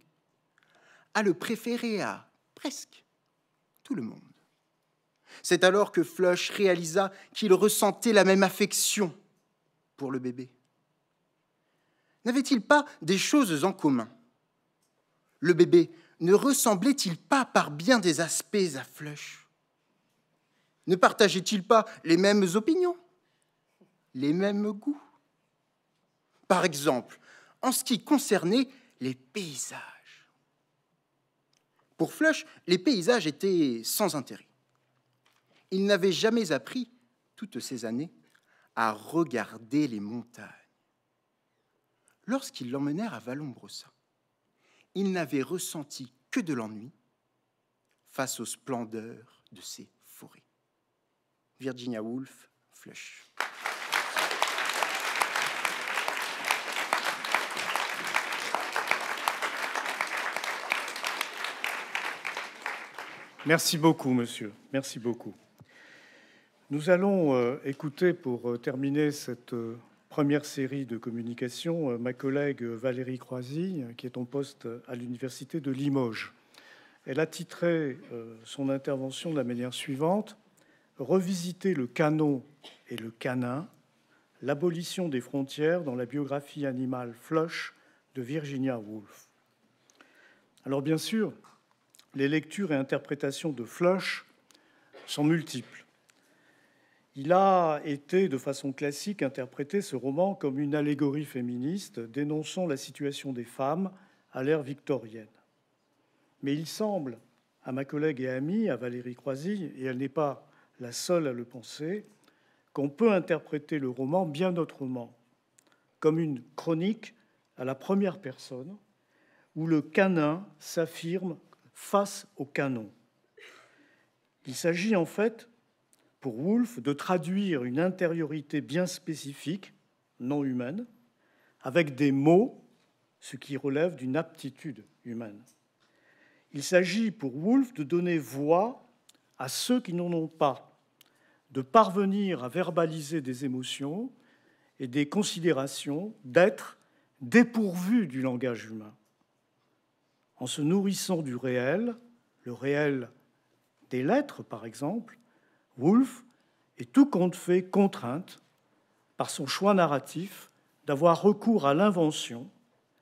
à le préférer à presque tout le monde. C'est alors que Flush réalisa qu'il ressentait la même affection pour le bébé. N'avait-il pas des choses en commun Le bébé ne ressemblait-il pas par bien des aspects à Flush Ne partageait-il pas les mêmes opinions les mêmes goûts. Par exemple, en ce qui concernait les paysages. Pour Flush, les paysages étaient sans intérêt. Il n'avait jamais appris, toutes ces années, à regarder les montagnes. Lorsqu'ils l'emmenèrent à Vallombrosa, il n'avait ressenti que de l'ennui face aux splendeurs de ces forêts. Virginia Woolf, Flush. Merci beaucoup, monsieur. Merci beaucoup. Nous allons euh, écouter, pour euh, terminer cette euh, première série de communications, ma collègue Valérie Croisy, qui est en poste à l'Université de Limoges. Elle a titré son intervention de la manière suivante Revisiter le canon et le canin, l'abolition des frontières dans la biographie animale Flush de Virginia Woolf. Alors, bien sûr, les lectures et interprétations de Flush sont multiples. Il a été de façon classique interprété ce roman comme une allégorie féministe dénonçant la situation des femmes à l'ère victorienne. Mais il semble à ma collègue et amie, à Valérie Croisy, et elle n'est pas la seule à le penser, qu'on peut interpréter le roman bien autrement, comme une chronique à la première personne où le canin s'affirme face au canon. Il s'agit en fait, pour Woolf, de traduire une intériorité bien spécifique, non humaine, avec des mots, ce qui relève d'une aptitude humaine. Il s'agit pour Woolf de donner voix à ceux qui n'en ont pas, de parvenir à verbaliser des émotions et des considérations, d'être dépourvus du langage humain en se nourrissant du réel, le réel des lettres par exemple, Woolf est tout compte fait contrainte par son choix narratif d'avoir recours à l'invention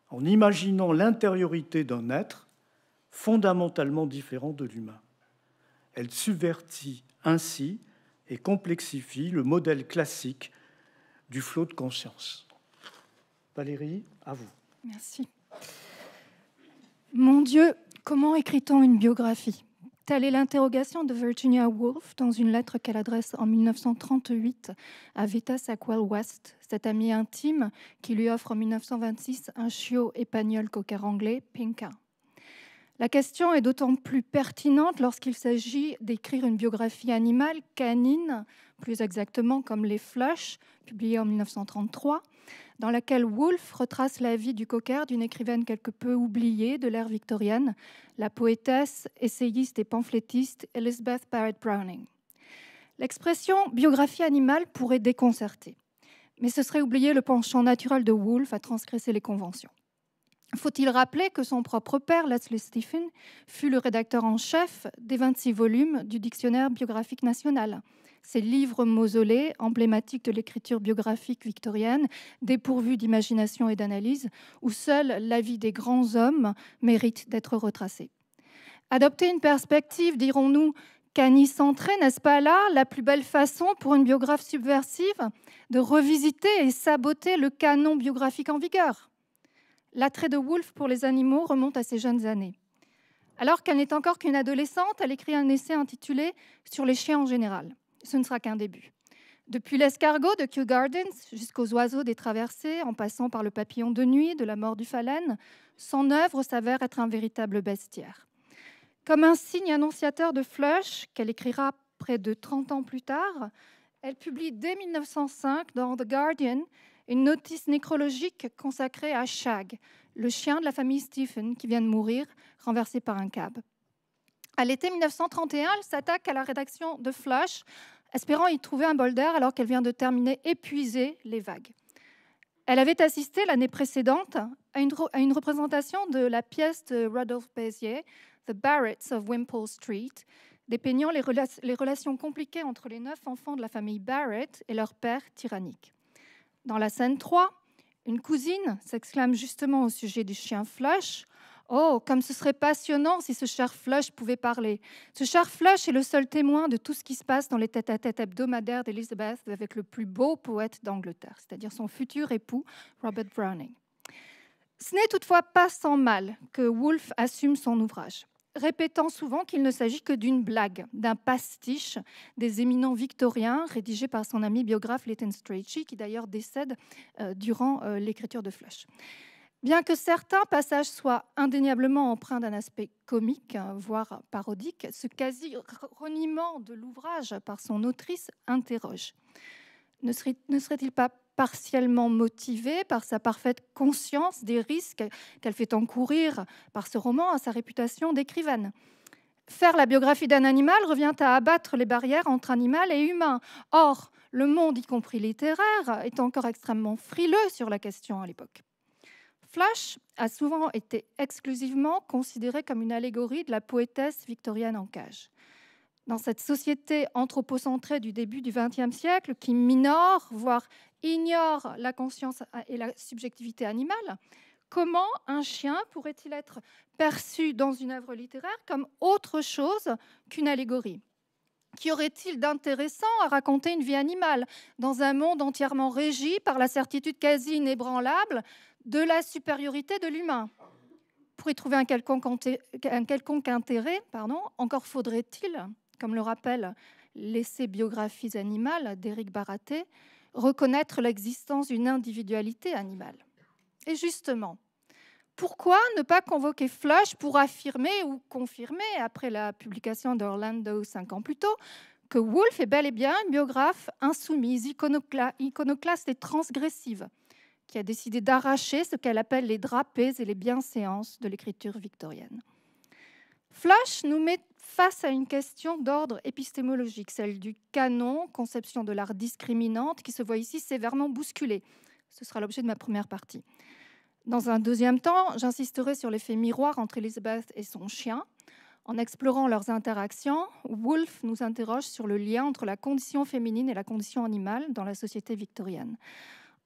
en imaginant l'intériorité d'un être fondamentalement différent de l'humain. Elle subvertit ainsi et complexifie le modèle classique du flot de conscience. Valérie, à vous. Merci. Mon Dieu, comment écrit-on une biographie Telle est l'interrogation de Virginia Woolf dans une lettre qu'elle adresse en 1938 à Vita Sackwell West, cette amie intime qui lui offre en 1926 un chiot épagnol cocker anglais, Pinka. La question est d'autant plus pertinente lorsqu'il s'agit d'écrire une biographie animale canine, plus exactement comme Les Flush, publiée en 1933, dans laquelle Woolf retrace la vie du cocker d'une écrivaine quelque peu oubliée de l'ère victorienne, la poétesse, essayiste et pamphlétiste Elizabeth Barrett Browning. L'expression biographie animale pourrait déconcerter, mais ce serait oublier le penchant naturel de Woolf à transgresser les conventions. Faut-il rappeler que son propre père, Leslie Stephen, fut le rédacteur en chef des 26 volumes du Dictionnaire biographique national Ces livres mausolées, emblématiques de l'écriture biographique victorienne, dépourvus d'imagination et d'analyse, où seule la vie des grands hommes mérite d'être retracée. Adopter une perspective, dirons-nous, canicentrée, n'est-ce pas là la plus belle façon pour une biographe subversive de revisiter et saboter le canon biographique en vigueur L'attrait de wolf pour les animaux remonte à ses jeunes années. Alors qu'elle n'est encore qu'une adolescente, elle écrit un essai intitulé Sur les chiens en général. Ce ne sera qu'un début. Depuis l'escargot de Kew Gardens jusqu'aux oiseaux des traversées, en passant par le papillon de nuit, de la mort du phalène, son œuvre s'avère être un véritable bestiaire. Comme un signe annonciateur de Flush, qu'elle écrira près de 30 ans plus tard, elle publie dès 1905 dans The Guardian une notice nécrologique consacrée à Shag, le chien de la famille Stephen qui vient de mourir, renversé par un cab. À l'été 1931, elle s'attaque à la rédaction de Flash, espérant y trouver un bol d'air alors qu'elle vient de terminer épuisée les vagues. Elle avait assisté l'année précédente à une, représentation de la pièce de Rodolphe Bézier, The Barretts of Wimpole Street, dépeignant les relations compliquées entre les neuf enfants de la famille Barrett et leur père tyrannique. Dans la scène 3, une cousine s'exclame justement au sujet du chien Flush. Oh, comme ce serait passionnant si ce cher Flush pouvait parler. Ce cher Flush est le seul témoin de tout ce qui se passe dans les tête-à-tête hebdomadaires d'Elizabeth avec le plus beau poète d'Angleterre, c'est-à-dire son futur époux, Robert Browning. Ce n'est toutefois pas sans mal que Wolfe assume son ouvrage répétant souvent qu'il ne s'agit que d'une blague, d'un pastiche des éminents victoriens, rédigé par son ami biographe Leighton Strachey, qui d'ailleurs décède euh, durant euh, l'écriture de Flash. Bien que certains passages soient indéniablement empreints d'un aspect comique, hein, voire parodique, ce quasi-reniement de l'ouvrage par son autrice interroge. Ne serait-il pas partiellement motivée par sa parfaite conscience des risques qu'elle fait encourir par ce roman à sa réputation d'écrivaine. Faire la biographie d'un animal revient à abattre les barrières entre animal et humain. Or, le monde, y compris littéraire, est encore extrêmement frileux sur la question à l'époque. Flash a souvent été exclusivement considéré comme une allégorie de la poétesse victorienne en cage dans cette société anthropocentrée du début du XXe siècle qui minore, voire ignore la conscience et la subjectivité animale, comment un chien pourrait-il être perçu dans une œuvre littéraire comme autre chose qu'une allégorie Qu'y aurait-il d'intéressant à raconter une vie animale dans un monde entièrement régi par la certitude quasi inébranlable de la supériorité de l'humain Pour y trouver un quelconque, quelconque intérêt, pardon, encore faudrait-il comme le rappelle l'essai Biographies animales d'Éric Baraté, reconnaître l'existence d'une individualité animale. Et justement, pourquoi ne pas convoquer Flush pour affirmer ou confirmer, après la publication d'Orlando cinq ans plus tôt, que Woolf est bel et bien une biographe insoumise, iconoclaste et transgressive, qui a décidé d'arracher ce qu'elle appelle les drapés et les bienséances de l'écriture victorienne. Flush nous met face à une question d'ordre épistémologique, celle du canon, conception de l'art discriminante, qui se voit ici sévèrement bousculée. Ce sera l'objet de ma première partie. Dans un deuxième temps, j'insisterai sur l'effet miroir entre Elizabeth et son chien. En explorant leurs interactions, Woolf nous interroge sur le lien entre la condition féminine et la condition animale dans la société victorienne.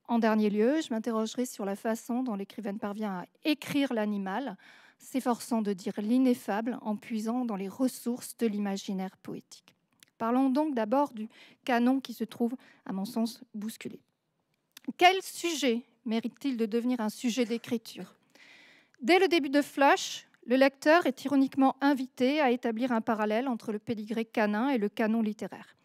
En dernier lieu, je m'interrogerai sur la façon dont l'écrivaine parvient à écrire l'animal s'efforçant de dire l'ineffable en puisant dans les ressources de l'imaginaire poétique. Parlons donc d'abord du canon qui se trouve, à mon sens, bousculé. Quel sujet mérite-t-il de devenir un sujet d'écriture Dès le début de Flash, le lecteur est ironiquement invité à établir un parallèle entre le pédigré canin et le canon littéraire.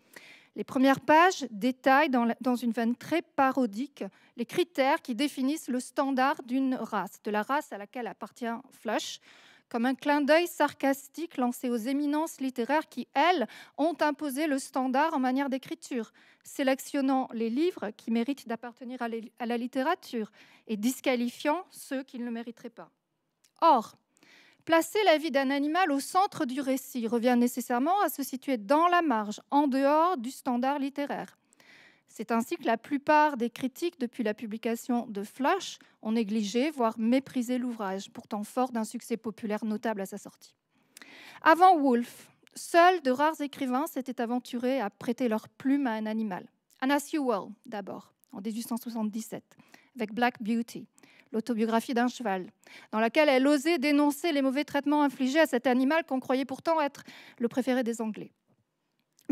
Les premières pages détaillent dans, une veine très parodique les critères qui définissent le standard d'une race, de la race à laquelle appartient Flush, comme un clin d'œil sarcastique lancé aux éminences littéraires qui, elles, ont imposé le standard en manière d'écriture, sélectionnant les livres qui méritent d'appartenir à la littérature et disqualifiant ceux qui ne le mériteraient pas. Or, Placer la vie d'un animal au centre du récit revient nécessairement à se situer dans la marge, en dehors du standard littéraire. C'est ainsi que la plupart des critiques depuis la publication de Flash ont négligé, voire méprisé l'ouvrage, pourtant fort d'un succès populaire notable à sa sortie. Avant Woolf, seuls de rares écrivains s'étaient aventurés à prêter leur plume à un animal. Anna Sewell, d'abord, en 1877, avec Black Beauty l'autobiographie d'un cheval, dans laquelle elle osait dénoncer les mauvais traitements infligés à cet animal qu'on croyait pourtant être le préféré des Anglais.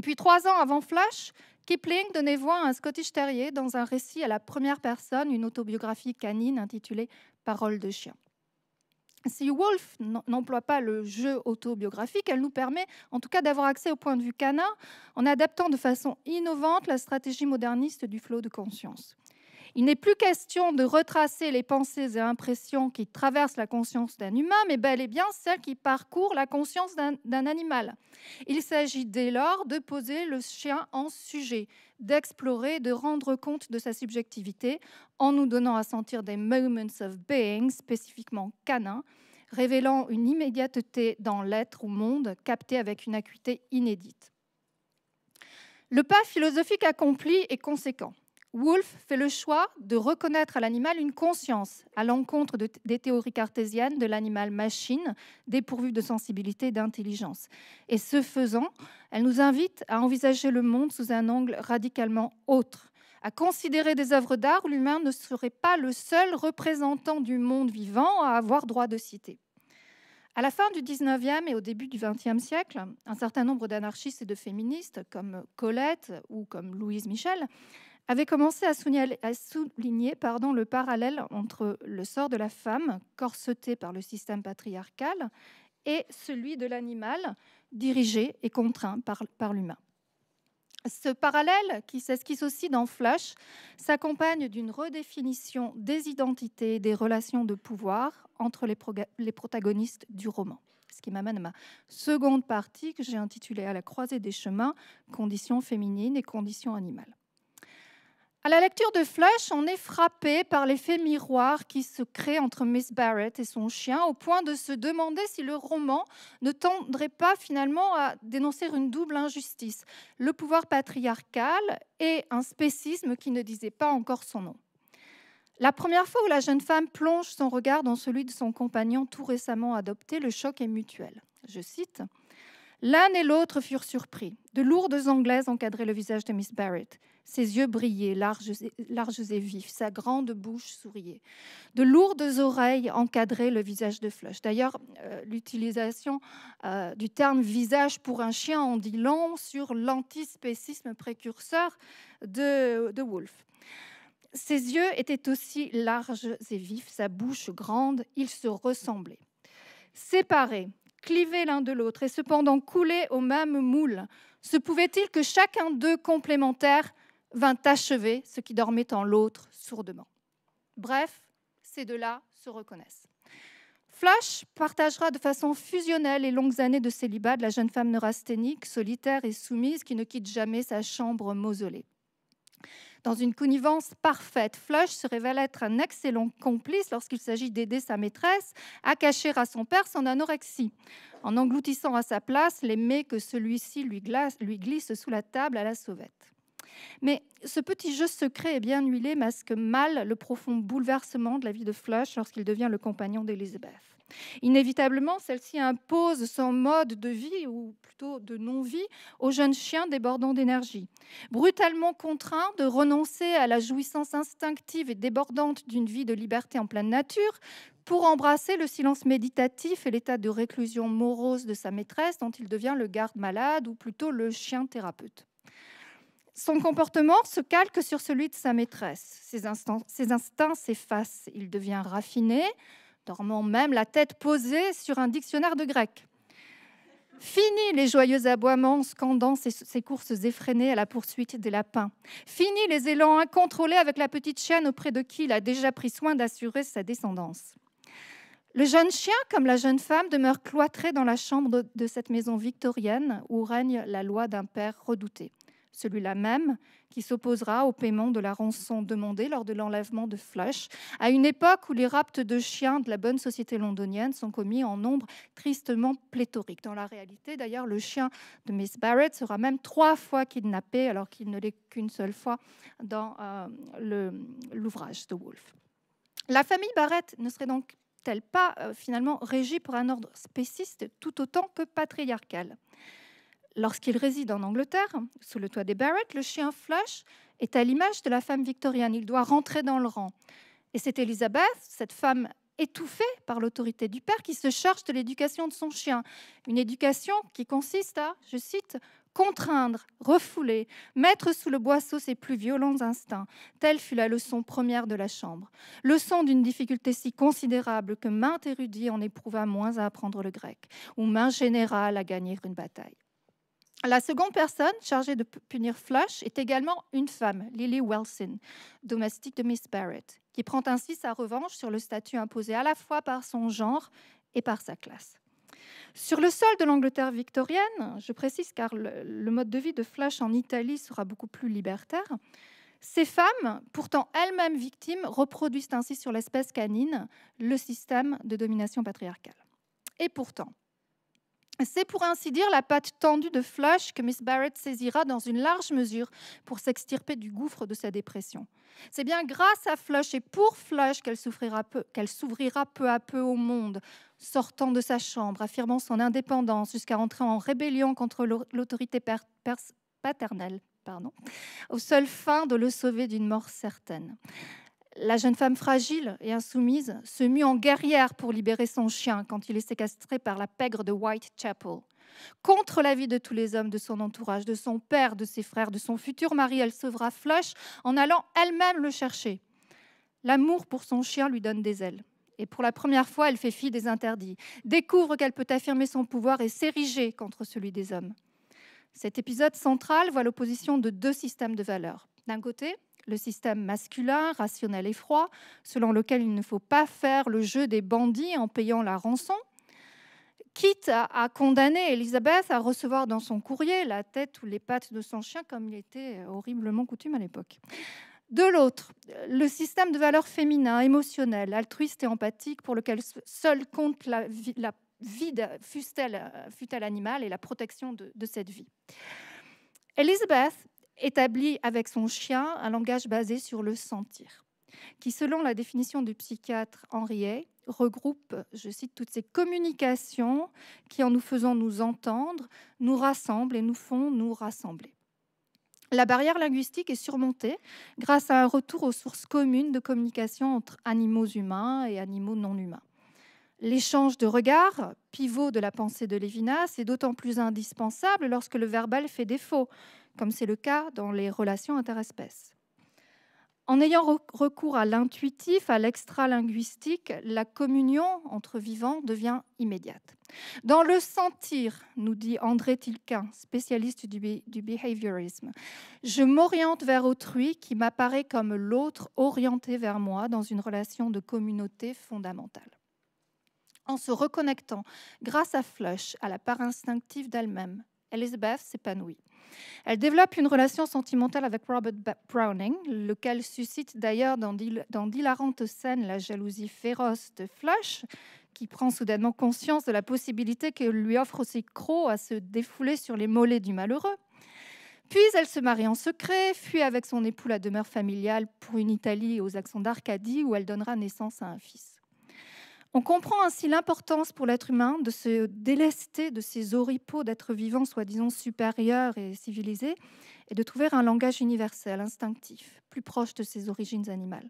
Puis trois ans avant Flash, Kipling donnait voix à un Scottish Terrier dans un récit à la première personne, une autobiographie canine intitulée Paroles de chien. Si Wolf n'emploie pas le jeu autobiographique, elle nous permet en tout cas d'avoir accès au point de vue canin en adaptant de façon innovante la stratégie moderniste du flot de conscience. Il n'est plus question de retracer les pensées et impressions qui traversent la conscience d'un humain, mais bel et bien celles qui parcourent la conscience d'un animal. Il s'agit dès lors de poser le chien en sujet, d'explorer, de rendre compte de sa subjectivité en nous donnant à sentir des moments of being spécifiquement canins, révélant une immédiateté dans l'être ou monde captée avec une acuité inédite. Le pas philosophique accompli est conséquent. Woolf fait le choix de reconnaître à l'animal une conscience, à l'encontre des théories cartésiennes de l'animal-machine, dépourvu de sensibilité et d'intelligence. Et ce faisant, elle nous invite à envisager le monde sous un angle radicalement autre, à considérer des œuvres d'art où l'humain ne serait pas le seul représentant du monde vivant à avoir droit de citer. À la fin du 19e et au début du 20e siècle, un certain nombre d'anarchistes et de féministes, comme Colette ou comme Louise Michel, avait commencé à souligner, le parallèle entre le sort de la femme, corsetée par le système patriarcal, et celui de l'animal, dirigé et contraint par, l'humain. Ce parallèle, qui s'esquisse aussi dans Flash, s'accompagne d'une redéfinition des identités et des relations de pouvoir entre les, les protagonistes du roman. Ce qui m'amène à ma seconde partie que j'ai intitulée À la croisée des chemins, conditions féminines et conditions animales. À la lecture de Flush, on est frappé par l'effet miroir qui se crée entre Miss Barrett et son chien, au point de se demander si le roman ne tendrait pas finalement à dénoncer une double injustice, le pouvoir patriarcal et un spécisme qui ne disait pas encore son nom. La première fois où la jeune femme plonge son regard dans celui de son compagnon tout récemment adopté, le choc est mutuel. Je cite L'un et l'autre furent surpris. De lourdes anglaises encadraient le visage de Miss Barrett. Ses yeux brillaient, larges et, vifs, sa grande bouche souriait. De lourdes oreilles encadraient le visage de Flush. D'ailleurs, euh, l'utilisation euh, du terme visage pour un chien en dit long sur l'antispécisme précurseur de, de Wolfe. Ses yeux étaient aussi larges et vifs, sa bouche grande, ils se ressemblaient. Séparés, clivés l'un de l'autre et cependant coulés au même moule, se pouvait-il que chacun d'eux complémentaires vint achever ce qui dormait en l'autre sourdement Bref, ces deux-là se reconnaissent. Flash partagera de façon fusionnelle les longues années de célibat de la jeune femme neurasthénique, solitaire et soumise, qui ne quitte jamais sa chambre mausolée dans une connivence parfaite. Flush se révèle être un excellent complice lorsqu'il s'agit d'aider sa maîtresse à cacher à son père son anorexie, en engloutissant à sa place les mets que celui-ci lui, lui glisse sous la table à la sauvette. Mais ce petit jeu secret et bien huilé masque mal le profond bouleversement de la vie de Flush lorsqu'il devient le compagnon d'Elizabeth. Inévitablement, celle-ci impose son mode de vie, ou plutôt de non-vie, au jeune chiens débordant d'énergie. Brutalement contraint de renoncer à la jouissance instinctive et débordante d'une vie de liberté en pleine nature, pour embrasser le silence méditatif et l'état de réclusion morose de sa maîtresse dont il devient le garde-malade ou plutôt le chien thérapeute. Son comportement se calque sur celui de sa maîtresse. Ses, instincts s'effacent, il devient raffiné, dormant même la tête posée sur un dictionnaire de grec. Fini les joyeux aboiements scandant ses courses effrénées à la poursuite des lapins. Fini les élans incontrôlés avec la petite chienne auprès de qui il a déjà pris soin d'assurer sa descendance. Le jeune chien, comme la jeune femme, demeure cloîtré dans la chambre de cette maison victorienne où règne la loi d'un père redouté celui-là même, qui s'opposera au paiement de la rançon demandée lors de l'enlèvement de Flush, à une époque où les raptes de chiens de la bonne société londonienne sont commis en nombre tristement pléthorique. Dans la réalité, d'ailleurs, le chien de Miss Barrett sera même trois fois kidnappé, alors qu'il ne l'est qu'une seule fois dans euh, l'ouvrage de Wolfe. La famille Barrett ne serait donc elle pas euh, finalement régie par un ordre spéciste tout autant que patriarcal Lorsqu'il réside en Angleterre, sous le toit des Barrett, le chien Flush est à l'image de la femme victorienne. Il doit rentrer dans le rang. Et c'est Elizabeth, cette femme étouffée par l'autorité du père, qui se charge de l'éducation de son chien. Une éducation qui consiste à, je cite, contraindre, refouler, mettre sous le boisseau ses plus violents instincts. Telle fut la leçon première de la chambre. Leçon d'une difficulté si considérable que maint érudit en éprouva moins à apprendre le grec, ou maint général à gagner une bataille. La seconde personne chargée de punir Flush est également une femme, Lily Wilson, domestique de Miss Barrett, qui prend ainsi sa revanche sur le statut imposé à la fois par son genre et par sa classe. Sur le sol de l'Angleterre victorienne, je précise car le, mode de vie de Flush en Italie sera beaucoup plus libertaire, ces femmes, pourtant elles-mêmes victimes, reproduisent ainsi sur l'espèce canine le système de domination patriarcale. Et pourtant, c'est pour ainsi dire la patte tendue de Flush que Miss Barrett saisira dans une large mesure pour s'extirper du gouffre de sa dépression. C'est bien grâce à Flush et pour Flush qu'elle s'ouvrira peu, peu, à peu au monde, sortant de sa chambre, affirmant son indépendance jusqu'à entrer en rébellion contre l'autorité paternelle, pardon, aux seules fins de le sauver d'une mort certaine. La jeune femme fragile et insoumise se mue en guerrière pour libérer son chien quand il est séquestré par la pègre de Whitechapel. Contre l'avis de tous les hommes de son entourage, de son père, de ses frères, de son futur mari, elle sauvera Flush en allant elle-même le chercher. L'amour pour son chien lui donne des ailes. Et pour la première fois, elle fait fi des interdits, découvre qu'elle peut affirmer son pouvoir et s'ériger contre celui des hommes. Cet épisode central voit l'opposition de deux systèmes de valeurs. D'un côté, le système masculin, rationnel et froid, selon lequel il ne faut pas faire le jeu des bandits en payant la rançon, quitte à, condamner Elisabeth à recevoir dans son courrier la tête ou les pattes de son chien, comme il était horriblement coutume à l'époque. De l'autre, le système de valeurs féminin, émotionnel, altruiste et empathique, pour lequel seul compte la vie, la vie elle animale et la protection de, cette vie. Elizabeth établit avec son chien un langage basé sur le sentir, qui, selon la définition du psychiatre Henriet, regroupe, je cite, toutes ces communications qui, en nous faisant nous entendre, nous rassemblent et nous font nous rassembler. La barrière linguistique est surmontée grâce à un retour aux sources communes de communication entre animaux humains et animaux non humains. L'échange de regards, pivot de la pensée de Lévinas, est d'autant plus indispensable lorsque le verbal fait défaut comme c'est le cas dans les relations interespèces. En ayant recours à l'intuitif, à l'extralinguistique, la communion entre vivants devient immédiate. Dans le sentir, nous dit André Tilquin, spécialiste du, du behaviorisme, je m'oriente vers autrui qui m'apparaît comme l'autre orienté vers moi dans une relation de communauté fondamentale. En se reconnectant grâce à Flush à la part instinctive d'elle-même, Elizabeth s'épanouit. Elle développe une relation sentimentale avec Robert Browning, lequel suscite d'ailleurs dans d'hilarantes scènes la jalousie féroce de Flash, qui prend soudainement conscience de la possibilité que lui offre ses crocs à se défouler sur les mollets du malheureux. Puis elle se marie en secret, fuit avec son époux la demeure familiale pour une Italie aux accents d'Arcadie où elle donnera naissance à un fils. On comprend ainsi l'importance pour l'être humain de se délester de ces oripeaux d'êtres vivants soi-disant supérieurs et civilisés et de trouver un langage universel, instinctif, plus proche de ses origines animales.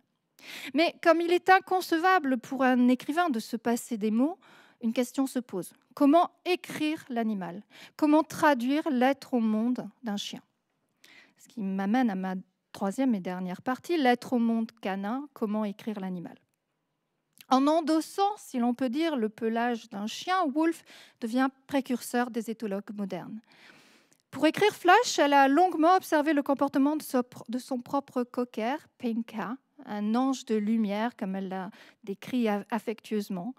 Mais comme il est inconcevable pour un écrivain de se passer des mots, une question se pose. Comment écrire l'animal Comment traduire l'être au monde d'un chien Ce qui m'amène à ma troisième et dernière partie, l'être au monde canin, comment écrire l'animal en endossant, si l'on peut dire, le pelage d'un chien, wolf devient précurseur des éthologues modernes. Pour écrire Flash, elle a longuement observé le comportement de son propre cocker, Pinka, un ange de lumière, comme elle l'a décrit affectueusement.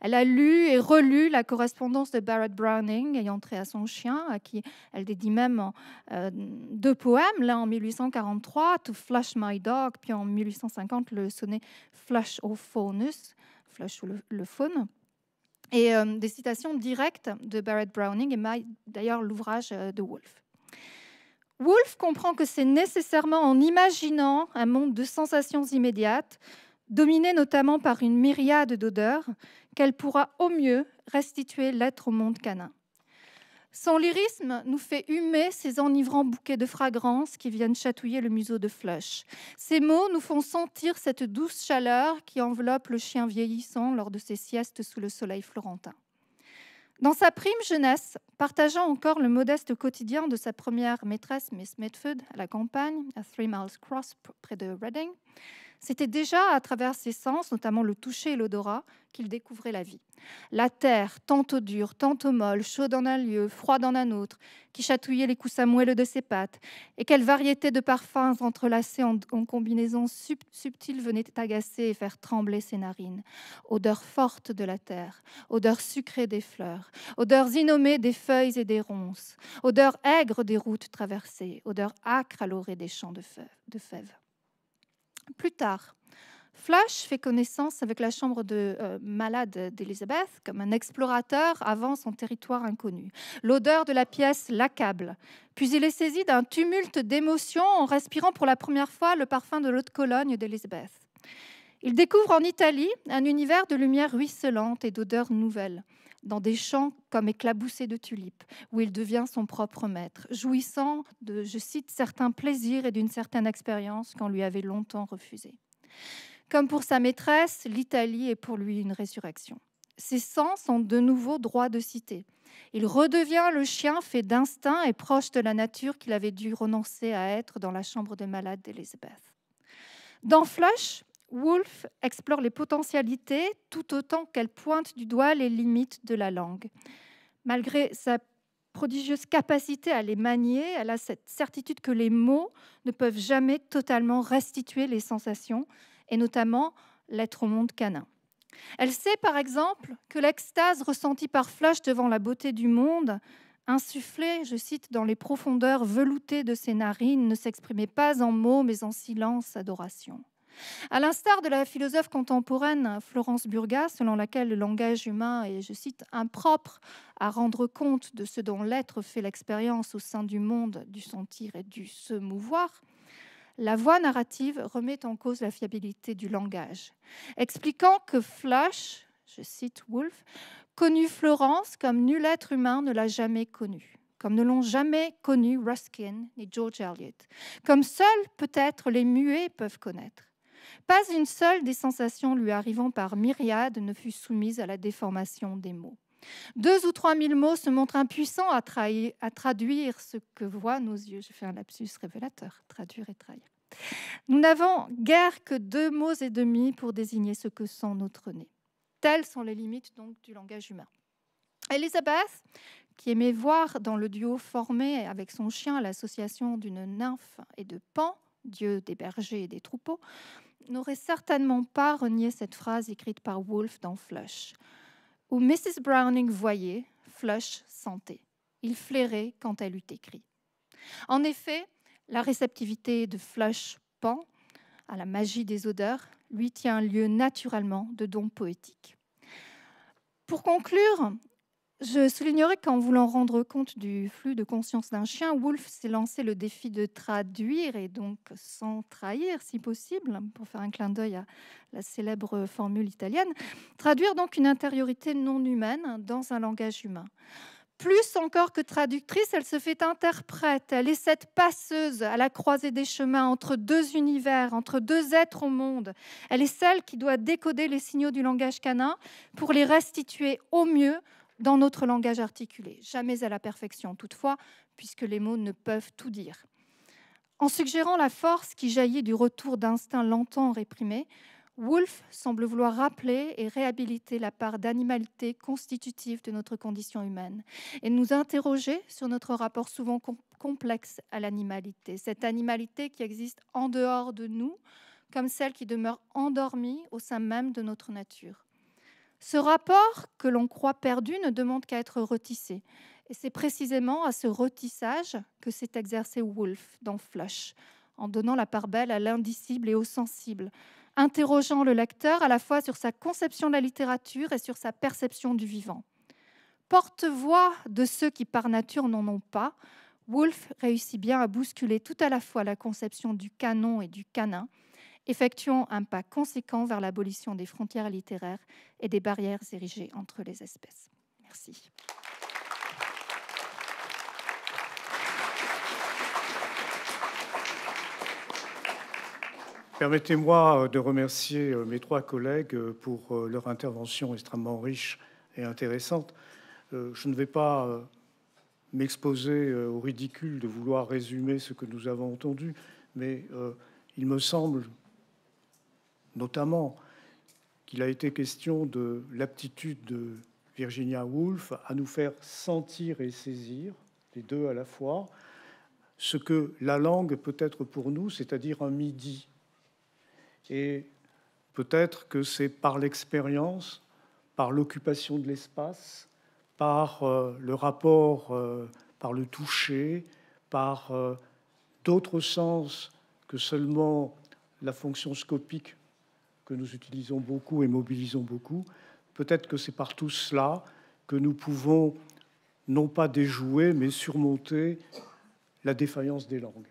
Elle a lu et relu la correspondance de Barrett Browning, ayant trait à son chien, à qui elle dédie même euh, deux poèmes, l'un en 1843, To Flash My Dog, puis en 1850, le sonnet Flash of Faunus. Flush le, faune. Et euh, des citations directes de Barrett Browning et d'ailleurs l'ouvrage euh, de Wolfe. Wolfe comprend que c'est nécessairement en imaginant un monde de sensations immédiates, dominé notamment par une myriade d'odeurs, qu'elle pourra au mieux restituer l'être au monde canin. Son lyrisme nous fait humer ces enivrants bouquets de fragrances qui viennent chatouiller le museau de Flush. Ces mots nous font sentir cette douce chaleur qui enveloppe le chien vieillissant lors de ses siestes sous le soleil florentin. Dans sa prime jeunesse, partageant encore le modeste quotidien de sa première maîtresse, Miss Medford, à la campagne, à Three Miles Cross, près de Reading, c'était déjà à travers ses sens, notamment le toucher et l'odorat, qu'il découvrait la vie. La terre, tantôt dure, tantôt molle, chaude en un lieu, froide dans un autre, qui chatouillait les coussins moelleux de ses pattes, et quelle variété de parfums entrelacés en, combinaisons combinaison venaient agacer et faire trembler ses narines. Odeur forte de la terre, odeur sucrée des fleurs, odeurs innommées des feuilles et des ronces, odeur aigre des routes traversées, odeur âcre à l'orée des champs de fèves plus tard. Flash fait connaissance avec la chambre de euh, malade d'Elizabeth comme un explorateur avant son territoire inconnu. L'odeur de la pièce l'accable. Puis il est saisi d'un tumulte d'émotions en respirant pour la première fois le parfum de l'eau de Cologne d'Elizabeth. Il découvre en Italie un univers de lumière ruisselante et d'odeurs nouvelles dans des champs comme éclaboussés de tulipes, où il devient son propre maître, jouissant de, je cite, certains plaisirs et d'une certaine expérience qu'on lui avait longtemps refusée. Comme pour sa maîtresse, l'Italie est pour lui une résurrection. Ses sens ont de nouveau droit de cité. Il redevient le chien fait d'instinct et proche de la nature qu'il avait dû renoncer à être dans la chambre de malades d'Elizabeth. Dans Flush, Woolf explore les potentialités tout autant qu'elle pointe du doigt les limites de la langue. Malgré sa prodigieuse capacité à les manier, elle a cette certitude que les mots ne peuvent jamais totalement restituer les sensations, et notamment l'être au monde canin. Elle sait par exemple que l'extase ressentie par Flush devant la beauté du monde, insufflée, je cite, dans les profondeurs veloutées de ses narines, ne s'exprimait pas en mots mais en silence, adoration. À l'instar de la philosophe contemporaine Florence Burga, selon laquelle le langage humain est, je cite, impropre à rendre compte de ce dont l'être fait l'expérience au sein du monde, du sentir et du se mouvoir, la voie narrative remet en cause la fiabilité du langage, expliquant que Flash, je cite Wolfe, connut Florence comme nul être humain ne l'a jamais connue comme ne l'ont jamais connu Ruskin ni George Eliot, comme seuls peut-être les muets peuvent connaître. Pas une seule des sensations lui arrivant par myriades ne fut soumise à la déformation des mots. Deux ou trois mille mots se montrent impuissants à, traduire ce que voient nos yeux. J'ai fait un lapsus révélateur, traduire et trahir. Nous n'avons guère que deux mots et demi pour désigner ce que sent notre nez. Telles sont les limites donc du langage humain. Elisabeth, qui aimait voir dans le duo formé avec son chien l'association d'une nymphe et de Pan, dieu des bergers et des troupeaux, n'aurait certainement pas renié cette phrase écrite par Wolfe dans Flush, où Mrs. Browning voyait, Flush sentait. Il flairait quand elle eut écrit. En effet, la réceptivité de Flush Pan à la magie des odeurs lui tient lieu naturellement de dons poétiques. Pour conclure, je soulignerai qu'en voulant rendre compte du flux de conscience d'un chien, Wolf s'est lancé le défi de traduire et donc sans trahir si possible, pour faire un clin d'œil à la célèbre formule italienne, traduire donc une intériorité non humaine dans un langage humain. Plus encore que traductrice, elle se fait interprète, elle est cette passeuse à la croisée des chemins entre deux univers, entre deux êtres au monde. Elle est celle qui doit décoder les signaux du langage canin pour les restituer au mieux dans notre langage articulé, jamais à la perfection toutefois, puisque les mots ne peuvent tout dire. En suggérant la force qui jaillit du retour d'instincts longtemps réprimés, Woolf semble vouloir rappeler et réhabiliter la part d'animalité constitutive de notre condition humaine et nous interroger sur notre rapport souvent complexe à l'animalité, cette animalité qui existe en dehors de nous, comme celle qui demeure endormie au sein même de notre nature. Ce rapport que l'on croit perdu ne demande qu'à être retissé. Et c'est précisément à ce retissage que s'est exercé Woolf dans Flush, en donnant la part belle à l'indicible et au sensible, interrogeant le lecteur à la fois sur sa conception de la littérature et sur sa perception du vivant. Porte-voix de ceux qui par nature n'en ont pas, Woolf réussit bien à bousculer tout à la fois la conception du canon et du canin, effectuons un pas conséquent vers l'abolition des frontières littéraires et des barrières érigées entre les espèces. Merci. Permettez-moi euh, de remercier euh, mes trois collègues euh, pour leur intervention extrêmement riche et intéressante. Je ne vais pas m'exposer au ridicule de vouloir résumer ce que nous avons entendu, mais il me semble notamment qu'il a été question de l'aptitude de Virginia Woolf à nous faire sentir et saisir, les deux à la fois, ce que la langue peut être pour nous, c'est-à-dire un midi. Et peut-être que c'est par l'expérience, par l'occupation de l'espace, par euh, le rapport, euh, par le toucher, par euh, d'autres sens que seulement la fonction scopique que nous utilisons beaucoup et mobilisons beaucoup, peut-être que c'est par tout cela que nous pouvons non pas déjouer, mais surmonter la défaillance des langues.